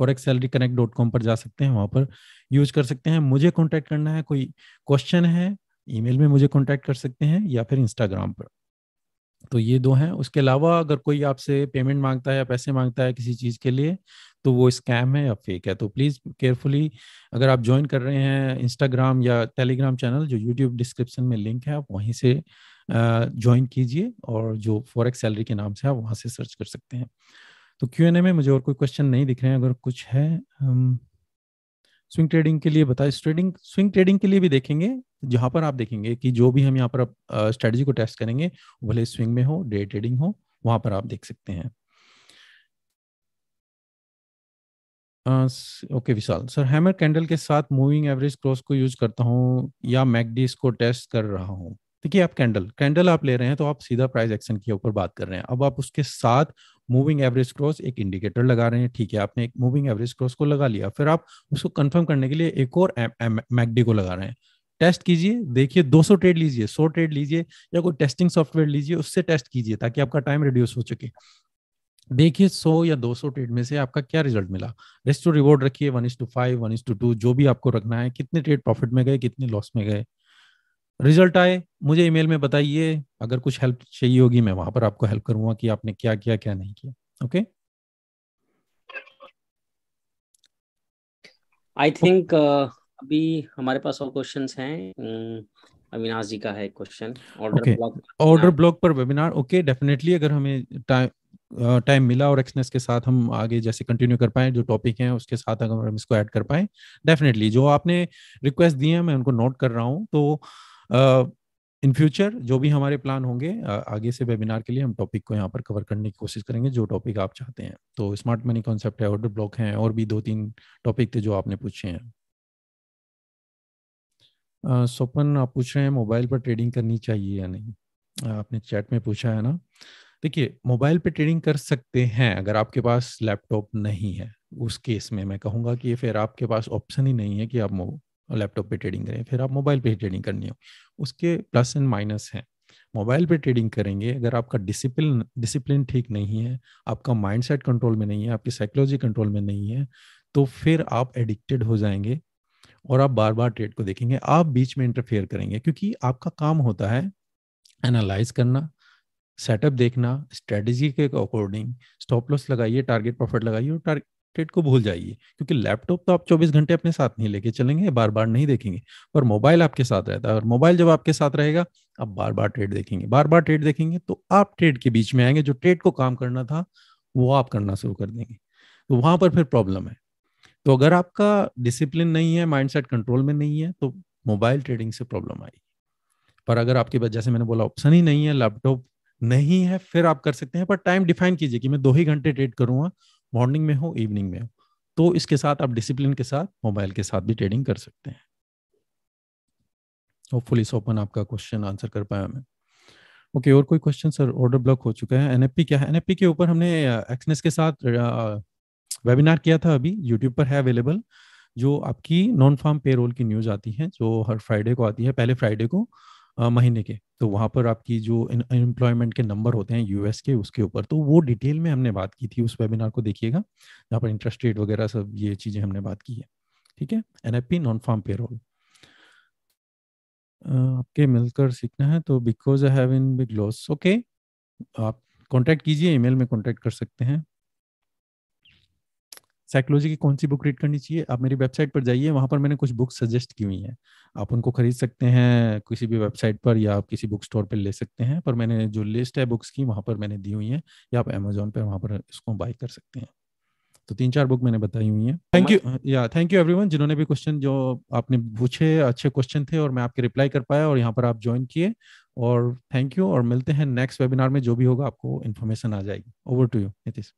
forex salary connect dot com पर जा सकते हैं वहाँ पर यूज कर सकते हैं मुझे कॉन्टैक्ट करना है कोई क्वेश्चन है ईमेल में मुझे कॉन्टैक्ट कर सकते हैं या फिर इंस्टाग्राम पर तो ये दो हैं उसके अलावा अगर कोई आपसे पेमेंट मांगता है या पैसे मांगता है किसी चीज़ के लिए तो वो स्कैम है या फेक है तो प्लीज़ केयरफुली अगर आप ज्वाइन कर रहे हैं इंस्टाग्राम या टेलीग्राम चैनल जो यूट्यूब डिस्क्रिप्शन में लिंक है आप वहीं से ज्वाइन कीजिए और जो फॉरेक्स सैलरी के नाम से आप वहाँ से सर्च कर सकते हैं तो क्यू एन ए में मुझे और कोई क्वेश्चन नहीं दिख रहे हैं अगर कुछ है हम स्विंग ट्रेडिंग के लिए बताए ट्रेडिंग स्विंग ट्रेडिंग के लिए भी देखेंगे जहां पर आप देखेंगे कि जो भी हम यहाँ पर स्ट्रेटजी को टेस्ट करेंगे भले स्विंग में हो डे ट्रेडिंग हो वहां पर आप देख सकते हैं okay Vishal sir hammer candle के साथ मूविंग एवरेज क्रॉस को यूज करता हूँ या मैकडीज को टेस्ट कर रहा हूँ देखिए आप कैंडल कैंडल आप ले रहे हैं तो आप सीधा प्राइस एक्शन के ऊपर बात कर रहे हैं अब आप उसके साथ मूविंग एवरेज क्रॉस एक इंडिकेटर लगा रहे हैं ठीक है आपने एक मूविंग एवरेज क्रॉस को लगा लिया फिर आप उसको कंफर्म करने के लिए एक और मैगडी को लगा रहे हैं टेस्ट कीजिए देखिए 200 ट्रेड लीजिए 100 ट्रेड लीजिए या कोई टेस्टिंग सॉफ्टवेयर लीजिए उससे टेस्ट कीजिए ताकि आपका टाइम रिड्यूस हो सके देखिए 100 या 200 ट्रेड में से आपका क्या रिजल्ट मिला रेस्ट टू रिवॉर्ड रखिए one is to five one is to two जो भी आपको रखना है कितने ट्रेड प्रॉफिट में गए कितने लॉस में गए रिजल्ट आए मुझे ईमेल में बताइए अगर कुछ हेल्प चाहिए होगी मैं वहां पर आपको हेल्प करूंगा कि आपने क्या किया क्या नहीं किया ओके आई थिंक uh, अभी हमारे पास और क्वेश्चन हैं hmm, अविनाश जी का है question order block order block पर वेबिनार ओके डेफिनेटली अगर हमें टाइम टाइम uh, मिला और एक्सनेस के साथ हम आगे जैसे कंटिन्यू कर पाए जो टॉपिक हैं उसके साथ अगर हम इसको ऐड कर पाए डेफिनेटली जो आपने रिक्वेस्ट दिए हैं मैं उनको नोट कर रहा हूँ तो इन फ्यूचर जो भी हमारे प्लान होंगे आगे से वेबिनार के लिए हम टॉपिक को यहाँ पर कवर करने की कोशिश करेंगे जो टॉपिक आप चाहते हैं तो स्मार्ट मनी कॉन्सेप्ट है ऑर्डर ब्लॉक है और भी दो तीन टॉपिक थे जो आपने पूछे हैं स्वपन आप पूछ रहे हैं मोबाइल पर ट्रेडिंग करनी चाहिए या नहीं आपने चैट में पूछा है ना देखिए मोबाइल पे ट्रेडिंग कर सकते हैं अगर आपके पास लैपटॉप नहीं है उस केस में मैं कहूँगा कि फिर आपके पास ऑप्शन ही नहीं है कि आप लैपटॉप पे ट्रेडिंग करें फिर आप मोबाइल पे ट्रेडिंग करनी हो उसके प्लस एंड माइनस हैं मोबाइल पे ट्रेडिंग करेंगे अगर आपका डिसिप्लिन डिसिप्लिन ठीक नहीं है आपका माइंडसेट कंट्रोल में नहीं है आपकी साइकोलॉजी कंट्रोल में नहीं है तो फिर आप एडिक्टेड हो जाएंगे और आप बार बार ट्रेड को देखेंगे आप बीच में इंटरफेयर करेंगे क्योंकि आपका काम होता है एनालाइज करना सेटअप देखना स्ट्रेटजी के अकॉर्डिंग स्टॉप लॉस लगाइए टारगेट प्रॉफिट लगाइए और टेट को भूल जाइए क्योंकि लैपटॉप तो आप 24 घंटे अपने साथ नहीं लेके चलेंगे बार बार नहीं देखेंगे पर मोबाइल आपके साथ रहता है और मोबाइल जब आपके साथ रहेगा आप बार बार ट्रेड देखेंगे बार बार ट्रेड देखेंगे तो आप ट्रेड के बीच में आएंगे जो ट्रेड को काम करना था वो आप करना शुरू कर देंगे तो वहां पर फिर प्रॉब्लम है तो अगर आपका डिसिप्लिन नहीं है माइंड कंट्रोल में नहीं है तो मोबाइल ट्रेडिंग से प्रॉब्लम आएगी पर अगर आपके पास जैसे मैंने बोला ऑप्शन ही नहीं है लैपटॉप नहीं है फिर आप कर सकते हैं पर टाइम डिफाइन कीजिए कि मैं दो ही घंटे ट्रेड करूंगा मॉर्निंग में हो इवनिंग में हो तो इसके साथ आप डिसिप्लिन के साथ मोबाइल के साथ भी ट्रेडिंग कर सकते हैं होपफुली इस ओपन आपका क्वेश्चन आंसर कर पाया मैं ओके okay, और कोई क्वेश्चन सर ऑर्डर ब्लॉक हो चुका है एनएफपी क्या है एनएफपी के ऊपर हमने एक्सनेस uh, के साथ वेबिनार uh, किया था अभी यूट्यूब पर है अवेलेबल जो आपकी नॉन फार्म पेरोल की न्यूज आती है जो हर फ्राइडे को आती है पहले फ्राइडे को महीने के तो वहाँ पर आपकी जो अनएम्प्लॉयमेंट के नंबर होते हैं यूएस के उसके ऊपर तो वो डिटेल में हमने बात की थी उस वेबिनार को देखिएगा जहाँ पर इंटरेस्ट रेट वगैरह सब ये चीज़ें हमने बात की है ठीक है एनएफपी नॉन फार्म पेरोल आपके मिलकर सीखना है तो because I have in big loss okay आप कांटेक्ट कीजिए ईमेल में कांटेक्ट कर सकते हैं साइकोलॉजी की कौन सी बुक रीड करनी चाहिए आप मेरी वेबसाइट पर जाइए वहाँ पर मैंने कुछ बुक सजेस्ट की हुई हैं आप उनको खरीद सकते हैं किसी भी वेबसाइट पर या आप किसी बुक स्टोर पर ले सकते हैं पर मैंने जो लिस्ट है बुक्स की वहाँ पर मैंने दी हुई है या आप अमेजोन पर वहाँ पर इसको बाई कर सकते हैं तो तीन चार बुक मैंने बताई हुई हैं थैंक यू या थैंक यू एवरीवन जिन्होंने भी क्वेश्चन जो आपने पूछे अच्छे क्वेश्चन थे और मैं आपके रिप्लाई कर पाया और यहाँ पर आप ज्वाइन किए और थैंक यू और मिलते हैं नेक्स्ट वेबिनार में जो भी होगा आपको इन्फॉर्मेशन आ जाएगी over to you Nitish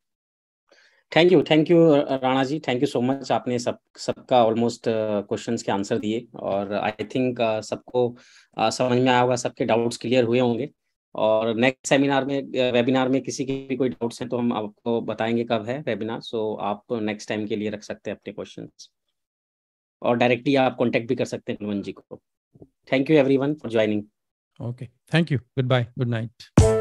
thank you thank you Rana ji thank you so much आपने सब सबका ऑलमोस्ट क्वेश्चंस uh, के आंसर दिए और आई थिंक uh, सबको uh, समझ में आया होगा सबके डाउट्स क्लियर हुए होंगे और नेक्स्ट सेमिनार में वेबिनार uh, में किसी के भी कोई डाउट्स हैं तो हम आपको बताएंगे कब है वेबिनार सो आप नेक्स्ट टाइम के लिए रख सकते हैं अपने क्वेश्चन और डायरेक्टली आप कॉन्टेक्ट भी कर सकते हैं कुलवंत जी को thank you everyone for joining okay thank you goodbye good night